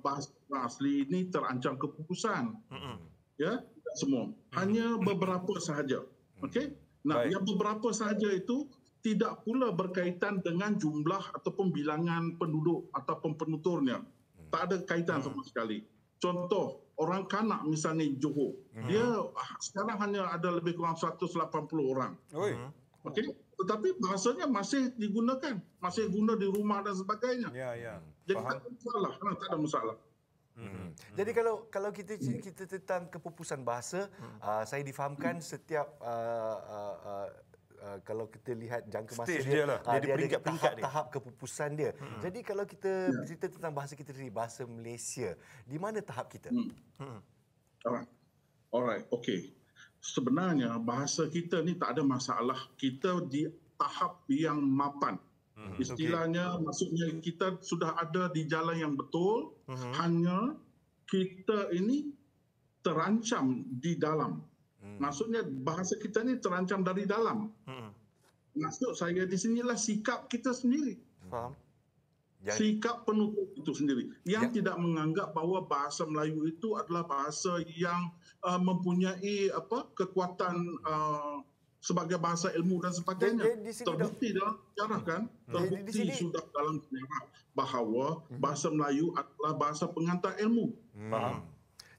bahasa orang asli ini terancam kepusat. mm Ya, tidak semua. Hmm. Hanya beberapa sahaja. Hmm. Okey. Nah, Baik. yang beberapa sahaja itu tidak pula berkaitan dengan jumlah ataupun bilangan penduduk ataupun penuturnya. Hmm. Tak ada kaitan sama sekali. Contoh orang kanak misalnya Johor. Dia ah, sekarang hanya ada lebih kurang 180 orang. Okey. Tetapi bahasanya masih digunakan, masih guna di rumah dan sebagainya. Ya, ya. Jadi tak ada masalah, ha, tak ada masalah. Mm-hmm. mm-hmm. Jadi kalau kalau kita kita tentang kepupusan bahasa, hmm uh, saya difahamkan setiap uh, uh, uh, uh, kalau kita lihat jangka masa dia, dia, lah. dia, dia ada tahap, tahap kepupusan dia. hmm Jadi kalau kita bercerita ya. tentang bahasa kita sendiri, bahasa Malaysia, di mana tahap kita? Mm. Alright, alright, okay. Sebenarnya bahasa kita ni tak ada masalah. Kita di tahap yang mapan. Hmm, Istilahnya okay. maksudnya kita sudah ada di jalan yang betul hmm. hanya kita ini terancam di dalam. Hmm. Maksudnya bahasa kita ini terancam dari dalam. Hmm. Maksud saya di sinilah sikap kita sendiri. Faham. Jadi, ya. sikap penutup itu sendiri yang ya. tidak menganggap bahawa bahasa Melayu itu adalah bahasa yang uh, mempunyai apa kekuatan uh, sebagai bahasa ilmu dan sebagainya. Eh, Terbukti dalam sejarah kan? Hmm. Terbukti di, di sini. sudah dalam sejarah bahawa hmm. bahasa Melayu adalah bahasa pengantar ilmu. Hmm. Faham?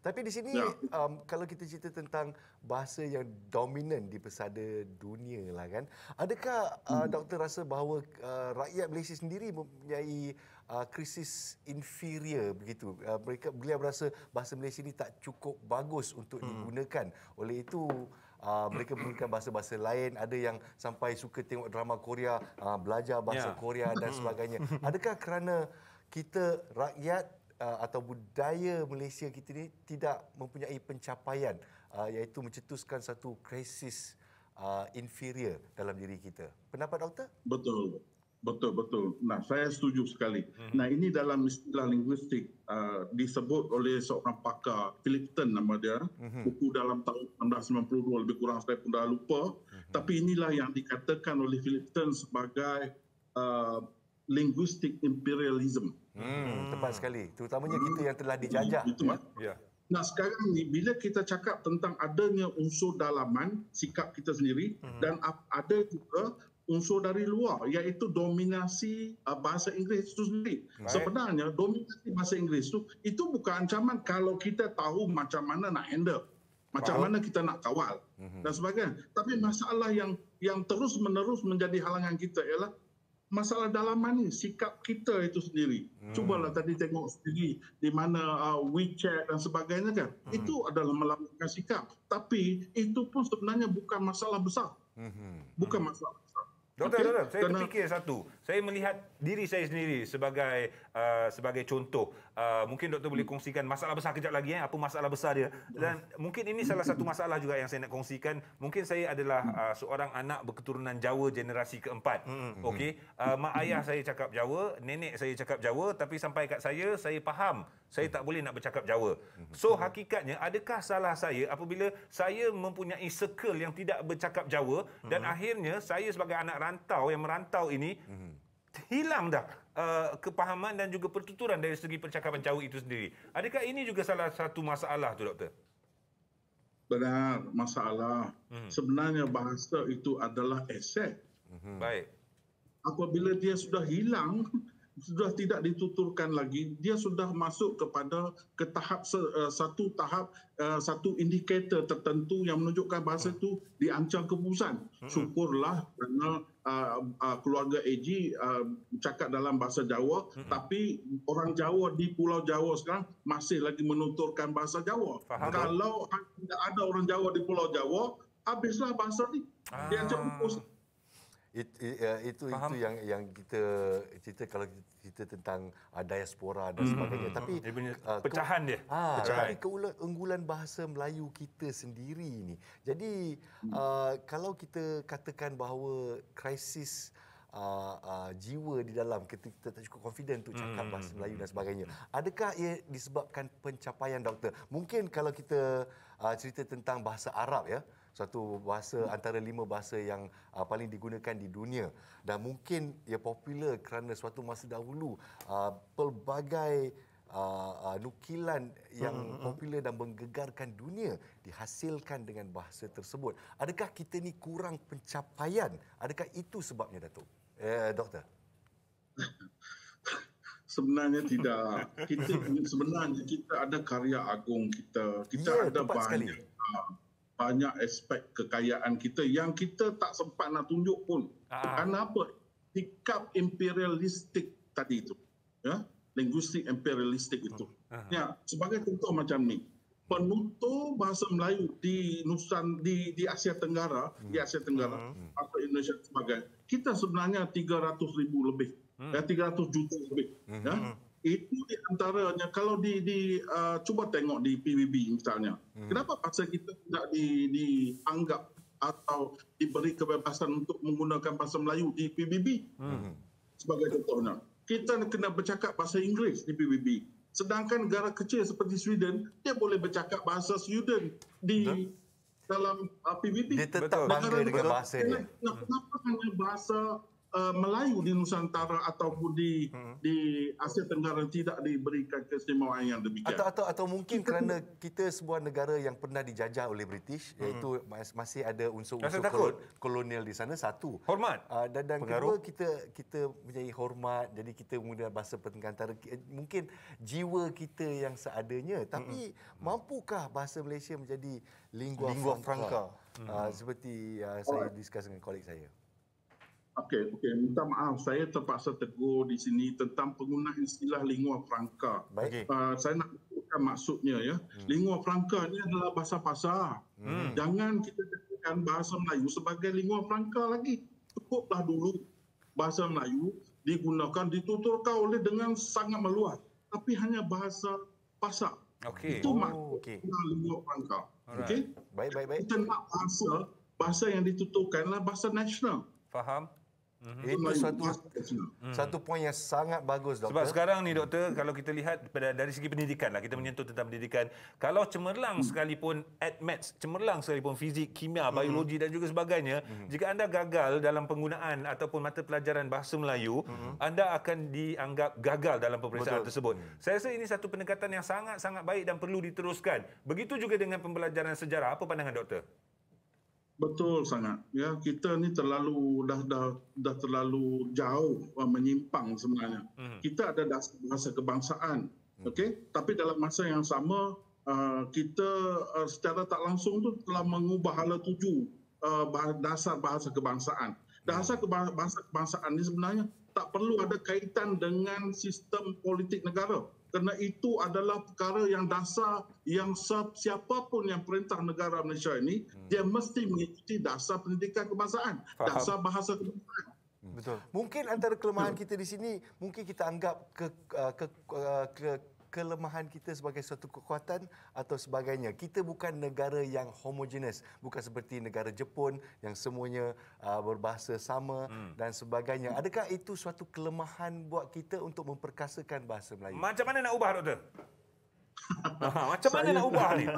Tapi di sini, ya. um, kalau kita cerita tentang bahasa yang dominan di pesada dunia lah kan, adakah uh, hmm. doktor rasa bahawa uh, rakyat Malaysia sendiri mempunyai uh, krisis inferior begitu? Uh, mereka beliau rasa bahasa Malaysia ini tak cukup bagus untuk hmm. digunakan. Oleh itu, uh, mereka menggunakan bahasa-bahasa lain ada yang sampai suka tengok drama Korea uh, belajar bahasa yeah. Korea dan sebagainya adakah kerana kita rakyat uh, atau budaya Malaysia kita ini tidak mempunyai pencapaian uh, iaitu mencetuskan satu krisis uh, inferior dalam diri kita pendapat doktor betul Betul betul. Nah, saya setuju sekali. Hmm. Nah, ini dalam istilah linguistik uh, disebut oleh seorang pakar Clifton nama dia, hmm. buku dalam tahun 1992 lebih kurang saya pun dah lupa, hmm. tapi inilah yang dikatakan oleh Clifton sebagai uh, linguistic imperialism. Hmm, hmm, tepat sekali. Terutamanya hmm. kita yang telah dijajah. Itu ya. Eh? ya. Nah sekarang ni bila kita cakap tentang adanya unsur dalaman sikap kita sendiri uh-huh. dan ada juga unsur dari luar iaitu dominasi uh, bahasa Inggeris itu sendiri. Right. Sebenarnya dominasi bahasa Inggeris itu itu bukan ancaman kalau kita tahu macam mana nak handle, macam wow. mana kita nak kawal mm-hmm. dan sebagainya. Tapi masalah yang yang terus menerus menjadi halangan kita ialah masalah dalaman ini sikap kita itu sendiri. Mm. lah tadi tengok sendiri di mana uh, WeChat dan sebagainya kan. Mm. Itu adalah melambangkan sikap. Tapi itu pun sebenarnya bukan masalah besar. Mm-hmm. Bukan masalah Okay. Tak, tak, tak. Saya Kena... terfikir satu saya melihat diri saya sendiri sebagai uh, sebagai contoh. Uh, mungkin doktor hmm. boleh kongsikan masalah besar kejap lagi eh apa masalah besar dia. Dan hmm. mungkin ini salah satu masalah juga yang saya nak kongsikan. Mungkin saya adalah uh, seorang anak berketurunan Jawa generasi keempat. Hmm, hmm, hmm, hmm. Okey. Uh, mak ayah saya cakap Jawa, nenek saya cakap Jawa tapi sampai kat saya saya faham. Saya tak boleh nak bercakap Jawa. So hakikatnya adakah salah saya apabila saya mempunyai circle yang tidak bercakap Jawa dan hmm. akhirnya saya sebagai anak rantau yang merantau ini hmm hilang dah uh, kepahaman dan juga pertuturan dari segi percakapan jauh itu sendiri. Adakah ini juga salah satu masalah tu doktor? Benar, masalah. Hmm. Sebenarnya bahasa itu adalah aset. Hmm. Baik. Apabila dia sudah hilang, sudah tidak dituturkan lagi dia sudah masuk kepada ke tahap uh, satu tahap uh, satu indikator tertentu yang menunjukkan bahasa itu hmm. diancam kepusan hmm. syukurlah kerana uh, uh, keluarga AG uh, cakap dalam bahasa Jawa uh tapi orang Jawa di pulau Jawa sekarang masih lagi menuturkan bahasa Jawa Faham. kalau ha, tidak ada orang Jawa di pulau Jawa habislah bahasa ni diancam ah. kepusan It, it, uh, itu Faham. itu yang yang kita cerita kalau kita tentang uh, diaspora dan hmm, hmm, sebagainya mm-hmm. tapi dia punya uh, pecahan ke, dia ha, pecahan. tapi keunggulan bahasa Melayu kita sendiri ini jadi hmm. uh, kalau kita katakan bahawa krisis uh, uh, jiwa di dalam kita, kita tak cukup confident untuk cakap mm-hmm. bahasa Melayu dan sebagainya adakah ia disebabkan pencapaian doktor mungkin kalau kita uh, cerita tentang bahasa Arab ya satu bahasa antara lima bahasa yang uh, paling digunakan di dunia dan mungkin ia popular kerana suatu masa dahulu uh, pelbagai uh, uh, nukilan yang mm-hmm. popular dan menggegarkan dunia dihasilkan dengan bahasa tersebut adakah kita ni kurang pencapaian adakah itu sebabnya datuk eh, doktor sebenarnya tidak kita sebenarnya kita ada karya agung kita kita yeah, ada banyak sekali. Ah banyak aspek kekayaan kita yang kita tak sempat nak tunjuk pun. Ah. Kenapa? Sikap imperialistik tadi itu. Ya? Linguistik imperialistik itu. Ah. ah. Ya, sebagai contoh macam ni. Penutur bahasa Melayu di Nusan di di Asia Tenggara, hmm. di Asia Tenggara, hmm. atau Indonesia sebagai kita sebenarnya 300 ribu lebih, hmm. ya, 300 juta lebih. Hmm. Ya? Hmm itu di antaranya kalau di, di uh, cuba tengok di PBB misalnya hmm. kenapa pasal kita tidak di, dianggap atau diberi kebebasan untuk menggunakan bahasa Melayu di PBB hmm. sebagai contohnya kita kena bercakap bahasa Inggeris di PBB sedangkan negara kecil seperti Sweden dia boleh bercakap bahasa Sweden di hmm. dalam uh, PBB dia tetap bangga dengan bahasa dia kenapa hmm. hanya bahasa uh, Melayu di Nusantara ataupun di hmm. di Asia Tenggara tidak diberikan keistimewaan yang demikian. Atau atau, atau mungkin kerana kita sebuah negara yang pernah dijajah oleh British hmm. iaitu masih ada unsur-unsur kolon, kolonial di sana satu. Hormat. Uh, dan dan kedua kita kita menjadi hormat jadi kita menggunakan bahasa pertengkantara mungkin jiwa kita yang seadanya tapi hmm. hmm. mampukah bahasa Malaysia menjadi lingua, lingua franca? Ah, hmm. Uh, seperti uh, saya discuss dengan kolek saya. Okey, okey. Minta maaf. Saya terpaksa tegur di sini tentang penggunaan istilah lingua franca. Baik. Uh, saya nak tunjukkan maksudnya ya. Hmm. Lingua franca ini adalah bahasa pasar. Hmm. Jangan kita jadikan bahasa Melayu sebagai lingua franca lagi. Cukuplah dulu bahasa Melayu digunakan, dituturkan oleh dengan sangat meluas. Tapi hanya bahasa pasar. Okay, Itu oh, maksudnya okay. lingua franca. Okey? Baik, baik, baik. Kita nak bahasa, bahasa yang dituturkan adalah bahasa nasional. Faham? Mm-hmm. Itu satu mm. satu poin yang sangat bagus doktor. Sebab sekarang ni doktor mm. kalau kita lihat pada dari segi pendidikan lah kita menyentuh tentang pendidikan. Kalau cemerlang mm. sekalipun at maths, cemerlang sekalipun fizik, kimia, mm. biologi dan juga sebagainya, mm. jika anda gagal dalam penggunaan ataupun mata pelajaran bahasa Melayu, mm. anda akan dianggap gagal dalam peperiksaan Betul. tersebut. Mm. Saya rasa ini satu pendekatan yang sangat-sangat baik dan perlu diteruskan. Begitu juga dengan pembelajaran sejarah, apa pandangan doktor? Betul sangat. Ya, kita ni terlalu dah dah dah terlalu jauh uh, menyimpang sebenarnya. Uh-huh. Kita ada dasar bahasa kebangsaan, uh-huh. okey? Tapi dalam masa yang sama uh, kita uh, secara tak langsung tu telah mengubah hala tuju uh, dasar bahasa kebangsaan. Dasar bahasa kebangsaan ni sebenarnya tak perlu ada kaitan dengan sistem politik negara. Uh-huh kerana itu adalah perkara yang dasar yang siapa pun yang perintah negara Malaysia ini hmm. dia mesti mengikuti dasar pendidikan kebangsaan Faham. dasar bahasa kebangsaan hmm. Betul. Mungkin antara kelemahan hmm. kita di sini mungkin kita anggap ke, uh, ke, uh, ke, ke kelemahan kita sebagai suatu kekuatan atau sebagainya. Kita bukan negara yang homogenes bukan seperti negara Jepun yang semuanya uh, berbahasa sama hmm. dan sebagainya. Adakah itu suatu kelemahan buat kita untuk memperkasakan bahasa Melayu? Macam mana nak ubah doktor? Ha, macam mana nak ubah ni?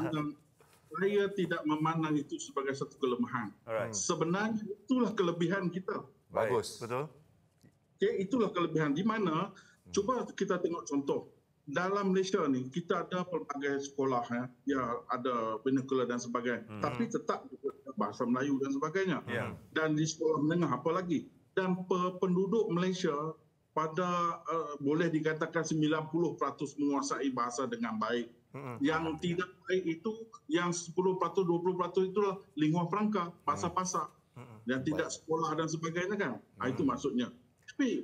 Saya tidak memandang itu sebagai satu kelemahan. Alright. Hmm. Sebenarnya itulah kelebihan kita. Bagus. Betul. Okay, itulah kelebihan. Di mana, hmm. cuba kita tengok contoh dalam Malaysia ni kita ada pelbagai sekolah ya, ya ada binakula dan sebagainya hmm. tapi tetap juga bahasa Melayu dan sebagainya yeah. dan di sekolah menengah apa lagi dan penduduk Malaysia pada uh, boleh dikatakan 90% menguasai bahasa dengan baik hmm. yang hmm. tidak baik itu yang 10% 20% itulah lingua franca bahasa hmm. pasar hmm. yang tidak sekolah dan sebagainya kan ah, hmm. itu maksudnya tapi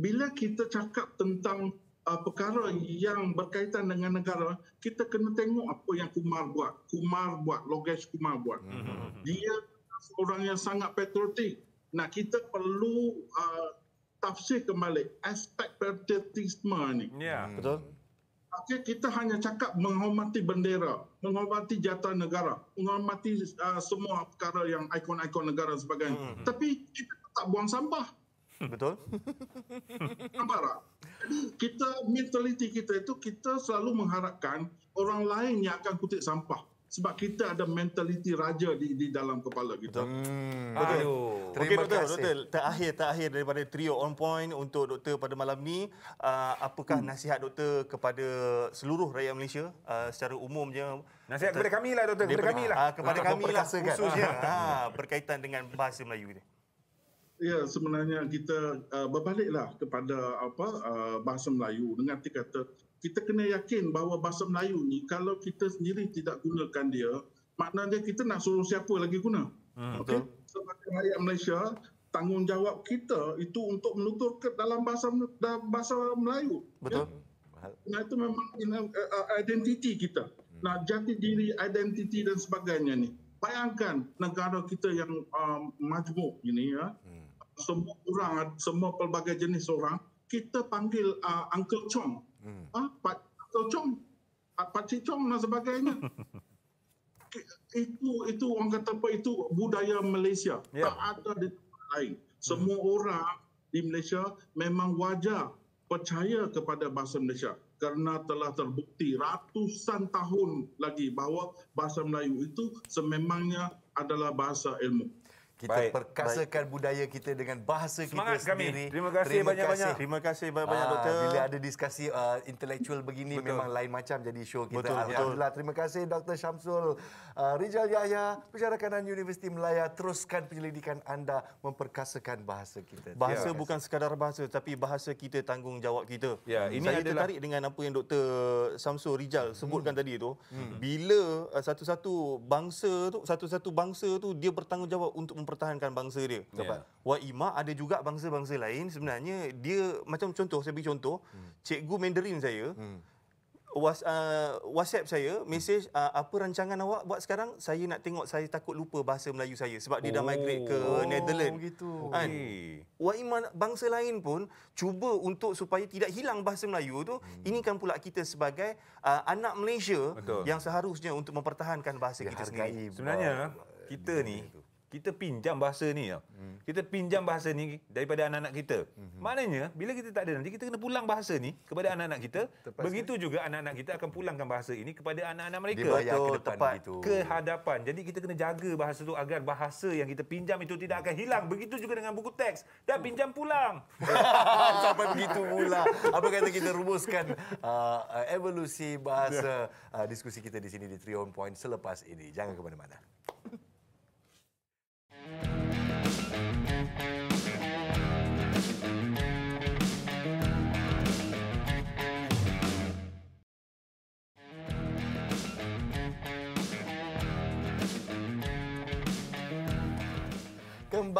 bila kita cakap tentang uh, perkara yang berkaitan dengan negara, kita kena tengok apa yang Kumar buat. Kumar buat, Logesh Kumar buat. Mhm. Dia orang yang sangat patriotik. Nah, kita perlu uh, tafsir kembali aspek patriotisme ni. Ya, yeah. hmm. betul. Okay, kita hanya cakap menghormati bendera, menghormati jatah negara, menghormati uh, semua perkara yang ikon-ikon negara dan sebagainya. Hmm. Tapi kita tak buang sampah. Betul. Ambara. Jadi kita mentaliti kita itu kita selalu mengharapkan orang lain yang akan kutip sampah sebab kita ada mentaliti raja di, di dalam kepala kita. Hmm. Betul. Ayuh. Terima okay, doktor, kasih. Doktor, terakhir terakhir daripada trio on point untuk doktor pada malam ni, uh, apakah hmm. nasihat doktor kepada seluruh rakyat Malaysia uh, secara umumnya? Nasihat kepada kami lah doktor, kepada kami lah. Ah, kepada kami lah khususnya ha, berkaitan dengan bahasa Melayu ini. Ya, sebenarnya kita uh, berbaliklah kepada apa uh, bahasa Melayu dengan arti kata kita kena yakin bahawa bahasa Melayu ni kalau kita sendiri tidak gunakan dia, maknanya kita nak suruh siapa lagi guna. Hmm, okay? Sebagai rakyat Malaysia, tanggungjawab kita itu untuk menutur ke dalam bahasa dalam bahasa Melayu. Ya. Betul. Ya? Nah itu memang uh, uh, identiti kita. Hmm. Nah jati diri, identiti dan sebagainya ni. Bayangkan negara kita yang um, majmuk ini ya. Hmm semua orang semua pelbagai jenis orang kita panggil uh, Uncle Chong. Hmm. Ah, Pak Uncle Chong, ah, Pak Cik Chong dan sebagainya. itu itu orang kata apa itu budaya Malaysia. Yeah. Tak ada di tempat lain. Semua hmm. orang di Malaysia memang wajar percaya kepada bahasa Malaysia kerana telah terbukti ratusan tahun lagi bahawa bahasa Melayu itu sememangnya adalah bahasa ilmu kita baik, perkasakan baik. budaya kita dengan bahasa Semangat kita kami. sendiri. Terima kasih banyak-banyak. Terima kasih banyak-banyak ah, doktor. Bila ada diskusi uh, intellectual begini Betul. memang lain macam jadi show kita. Betul. Alhamdulillah. Terima kasih Dr. Syamsul uh, Rizal Yahya, Pejabat Kanan Universiti Melaya. Teruskan penyelidikan anda memperkasakan bahasa kita. Bahasa ya. bukan sekadar bahasa tapi bahasa kita tanggungjawab kita. Ya, ini saya adalah... tertarik dengan apa yang Dr. Syamsul Rizal hmm. sebutkan tadi tu. Hmm. Bila uh, satu-satu uh, bangsa tu satu-satu bangsa tu dia bertanggungjawab untuk mempertahankan bangsa dia. Yeah. Wa ima ada juga bangsa-bangsa lain sebenarnya dia macam contoh saya bagi contoh hmm. cikgu Mandarin saya hmm. was, uh, WhatsApp saya message uh, apa rancangan awak buat sekarang saya nak tengok saya takut lupa bahasa Melayu saya sebab oh. dia dah migrate ke oh, oh Netherlands. Gitu. Kan? Okay. Wa ima bangsa lain pun cuba untuk supaya tidak hilang bahasa Melayu tu hmm. ini kan pula kita sebagai uh, anak Malaysia Betul. yang seharusnya untuk mempertahankan bahasa dia kita sendiri. Sebenarnya kita ni kita pinjam bahasa ni ya. Hmm. Kita pinjam bahasa ni daripada anak-anak kita. Hmm. Maknanya bila kita tak ada nanti kita kena pulang bahasa ni kepada anak-anak kita. Terpaksa. Begitu juga anak-anak kita akan pulangkan bahasa ini kepada anak-anak mereka. Dia bayar ke depan ke hadapan. Jadi kita kena jaga bahasa tu agar bahasa yang kita pinjam itu tidak akan hilang. Begitu juga dengan buku teks. Dah hmm. pinjam pulang. Sampai begitu pula. Apa kata kita rumuskan uh, evolusi bahasa ya. uh, diskusi kita di sini di Trion Point selepas ini. Jangan ke mana-mana.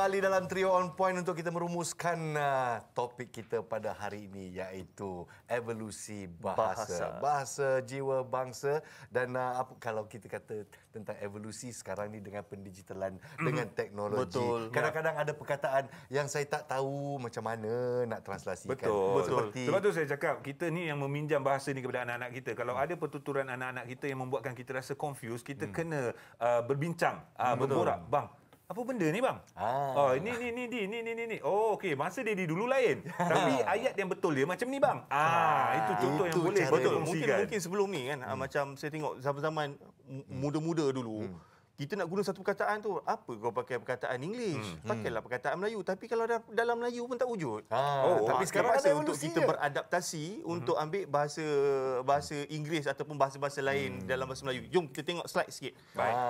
kembali dalam Trio On Point untuk kita merumuskan uh, topik kita pada hari ini iaitu evolusi bahasa. Bahasa, bahasa jiwa bangsa dan uh, apa, kalau kita kata tentang evolusi sekarang ni dengan pendigitalan, mm-hmm. dengan teknologi. Betul. Ya. Kadang-kadang ada perkataan yang saya tak tahu macam mana nak translasikan. Betul. Betul. Seperti... Sebab tu saya cakap kita ni yang meminjam bahasa ni kepada anak-anak kita. Kalau hmm. ada pertuturan anak-anak kita yang membuatkan kita rasa confused, kita hmm. kena uh, berbincang, uh, hmm, berborak. Bang, apa benda ni bang? Ah. Oh, ini ni ni di, ni ni ni ni. Oh, okey, masa dia di dulu lain. Tapi ayat yang betul dia macam ni bang. Ah, ah itu contoh itu yang boleh betul. Mungkin mungkin sebelum ni kan, ah, hmm. macam saya tengok zaman-zaman muda-muda dulu. Hmm kita nak guna satu perkataan tu apa kau pakai perkataan english hmm. pakailah hmm. perkataan melayu tapi kalau dalam, dalam melayu pun tak wujud ha oh, tapi okay. sekarang ada untuk kita beradaptasi hmm. untuk ambil bahasa bahasa inggeris ataupun bahasa-bahasa lain hmm. dalam bahasa melayu jom kita tengok slide sikit Ah,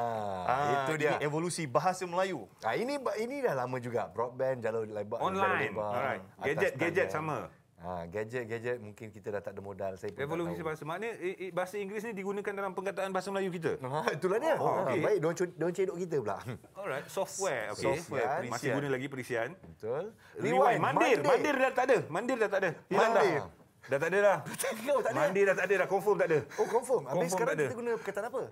ha, itu dia ini evolusi bahasa melayu Ah, ini ini dah lama juga broadband jalur lebar online jalur lebar, gadget gadget sama Ha, gadget-gadget mungkin kita dah tak ada modal. Saya Revolusi bahasa. Maknanya i, eh, eh, bahasa Inggeris ni digunakan dalam pengkataan bahasa Melayu kita. Ha, itulah dia. Oh, ha, okay. Baik, don't cedok kita pula. Alright, software. Okay. Software, software Masih guna lagi perisian. Betul. Rewind, Rewind. Mandir. mandir. Mandir dah tak ada. Mandir dah tak ada. Ya. Mandir. Dah tak ada dah. Tengok, tak ada. Mandir dah tak ada dah. Confirm tak ada. Oh, confirm. Habis confirm sekarang kita guna perkataan apa?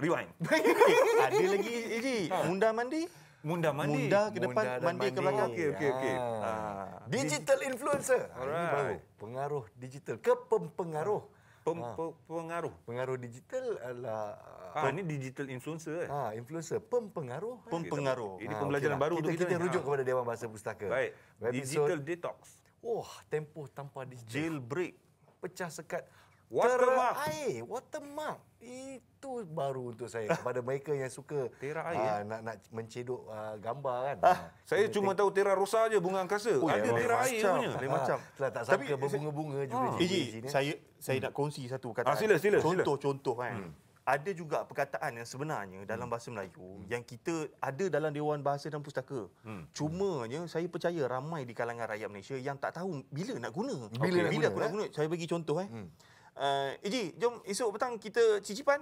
Rewind. ada lagi, Eji. Ha. Undang mandi? Munda mandi. Munda ke depan, Munda mandi, mandi ke belakang. Okey, okey, okey. Ha. Digital influencer. Ah, Alright. Ini baru. Pengaruh digital ke pempengaruh. Pem, ha. Pengaruh. Pengaruh digital adalah... Ha, ini digital influencer. Eh? Ha, influencer. Pempengaruh. Pempengaruh. Ini pembelajaran ha, okay lah. baru kita, untuk kita. Kita rujuk ha. kepada Dewan Bahasa Pustaka. Baik. Webisode. Digital detox. Wah, tempoh tanpa digital. Jailbreak. Pecah sekat. Watermark. Ter- air. Watermark itu baru untuk saya kepada mereka yang suka tera ah, air aa, nak nak mencedok aa, ah, gambar kan. Ah, ah saya cuma te- tahu tera rosa aja bunga angkasa. Oh, ya, ada tera air punya. Lain macam. Ha, tak sangka Tapi, berbunga-bunga saya, juga. Ha. Eh, eh, saya saya hmm. nak kongsi satu perkataan. Ah, sila, sila, contoh sila. contoh kan. Eh. Hmm. Ada juga perkataan yang sebenarnya dalam hmm. bahasa Melayu hmm. yang kita ada dalam Dewan Bahasa dan Pustaka. Hmm. Cumanya saya percaya ramai di kalangan rakyat Malaysia yang tak tahu bila nak guna. Bila, okay. bila, bila aku nak eh? guna. Saya bagi contoh eh. Hmm. Uh, Eji, jom esok petang kita cicipan.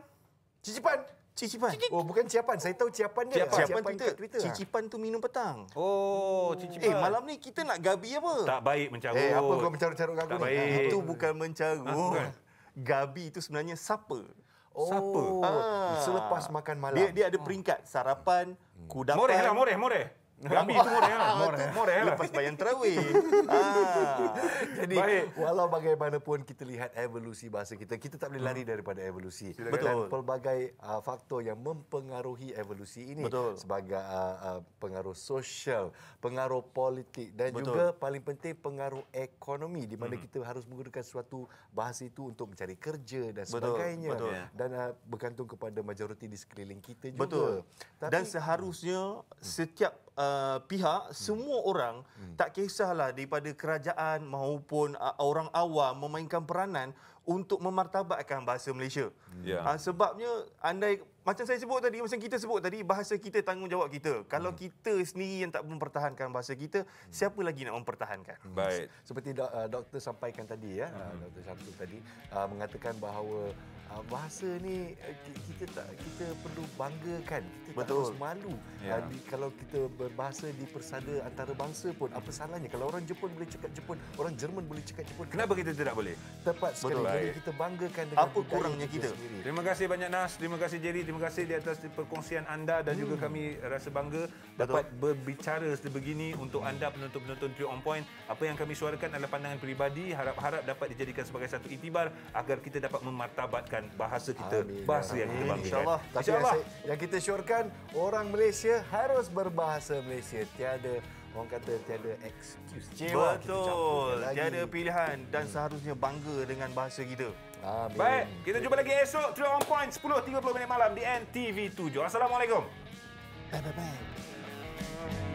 Cicipan? Cicipan. Oh, bukan ciapan. Saya tahu ciapan dia. Ciapan, ciapan, ciapan Twitter. Ha? Cicipan tu minum petang. Oh, cicipan. Eh, malam ni kita nak gabi apa? Tak baik mencarut. Eh, apa kau mencarut-carut aku tak Baik. Itu bukan mencarut. Ha, gabi itu sebenarnya siapa? Oh, siapa? Ha. Ah. Selepas makan malam. Dia, dia ada peringkat. Sarapan, kudapan. Moreh lah, moreh, moreh. Gambi itu Morel. Morel. Morel. Lepas bayan Trawi. ah. Jadi, Baik. walau bagaimanapun kita lihat evolusi bahasa kita, kita tak boleh lari hmm. daripada evolusi. Silakan. Betul. Dan pelbagai uh, faktor yang mempengaruhi evolusi ini. Betul. Sebagai uh, uh, pengaruh sosial, pengaruh politik dan Betul. juga paling penting pengaruh ekonomi di mana hmm. kita harus menggunakan suatu bahasa itu untuk mencari kerja dan sebagainya. Betul. Betul. Ya. Dan uh, bergantung kepada majoriti di sekeliling kita juga. Betul. Tapi, dan seharusnya hmm. setiap uh, pihak hmm. semua orang hmm. tak kisahlah daripada kerajaan maupun uh, orang awam memainkan peranan untuk memartabatkan bahasa Malaysia. Yeah. Ya. Uh, sebabnya andai macam saya sebut tadi macam kita sebut tadi bahasa kita tanggungjawab kita. Kalau hmm. kita sendiri yang tak mempertahankan bahasa kita, hmm. siapa lagi nak mempertahankan? Hmm. Baik. Seperti do- uh, doktor sampaikan tadi ya, hmm. Uh, doktor Satu tadi uh, mengatakan bahawa Ah, bahasa ni eh, kita tak kita perlu banggakan kita Betul. tak harus malu yeah. Ya. di, kalau kita berbahasa di persada antara bangsa pun apa salahnya kalau orang Jepun boleh cakap Jepun orang Jerman boleh cakap Jepun kenapa kita tidak boleh tepat sekali Betul, jadi kita banggakan dengan apa kurangnya kita, kita. kita terima kasih banyak Nas terima kasih Jerry terima kasih di atas perkongsian anda dan hmm. juga kami rasa bangga Betul. dapat berbicara sebegini untuk anda penonton-penonton Trio On Point apa yang kami suarakan adalah pandangan peribadi harap-harap dapat dijadikan sebagai satu itibar agar kita dapat memartabatkan menggunakan bahasa kita, Amin. bahasa Amin. yang kita bangga. InsyaAllah. Insya Allah. Yang kita syorkan, orang Malaysia harus berbahasa Malaysia. Tiada orang kata tiada excuse. Cewa Betul. Tiada pilihan dan hmm. seharusnya bangga dengan bahasa kita. Amin. Baik, kita jumpa lagi esok 3 on point 10.30 minit malam di NTV 7. Assalamualaikum. Bye-bye.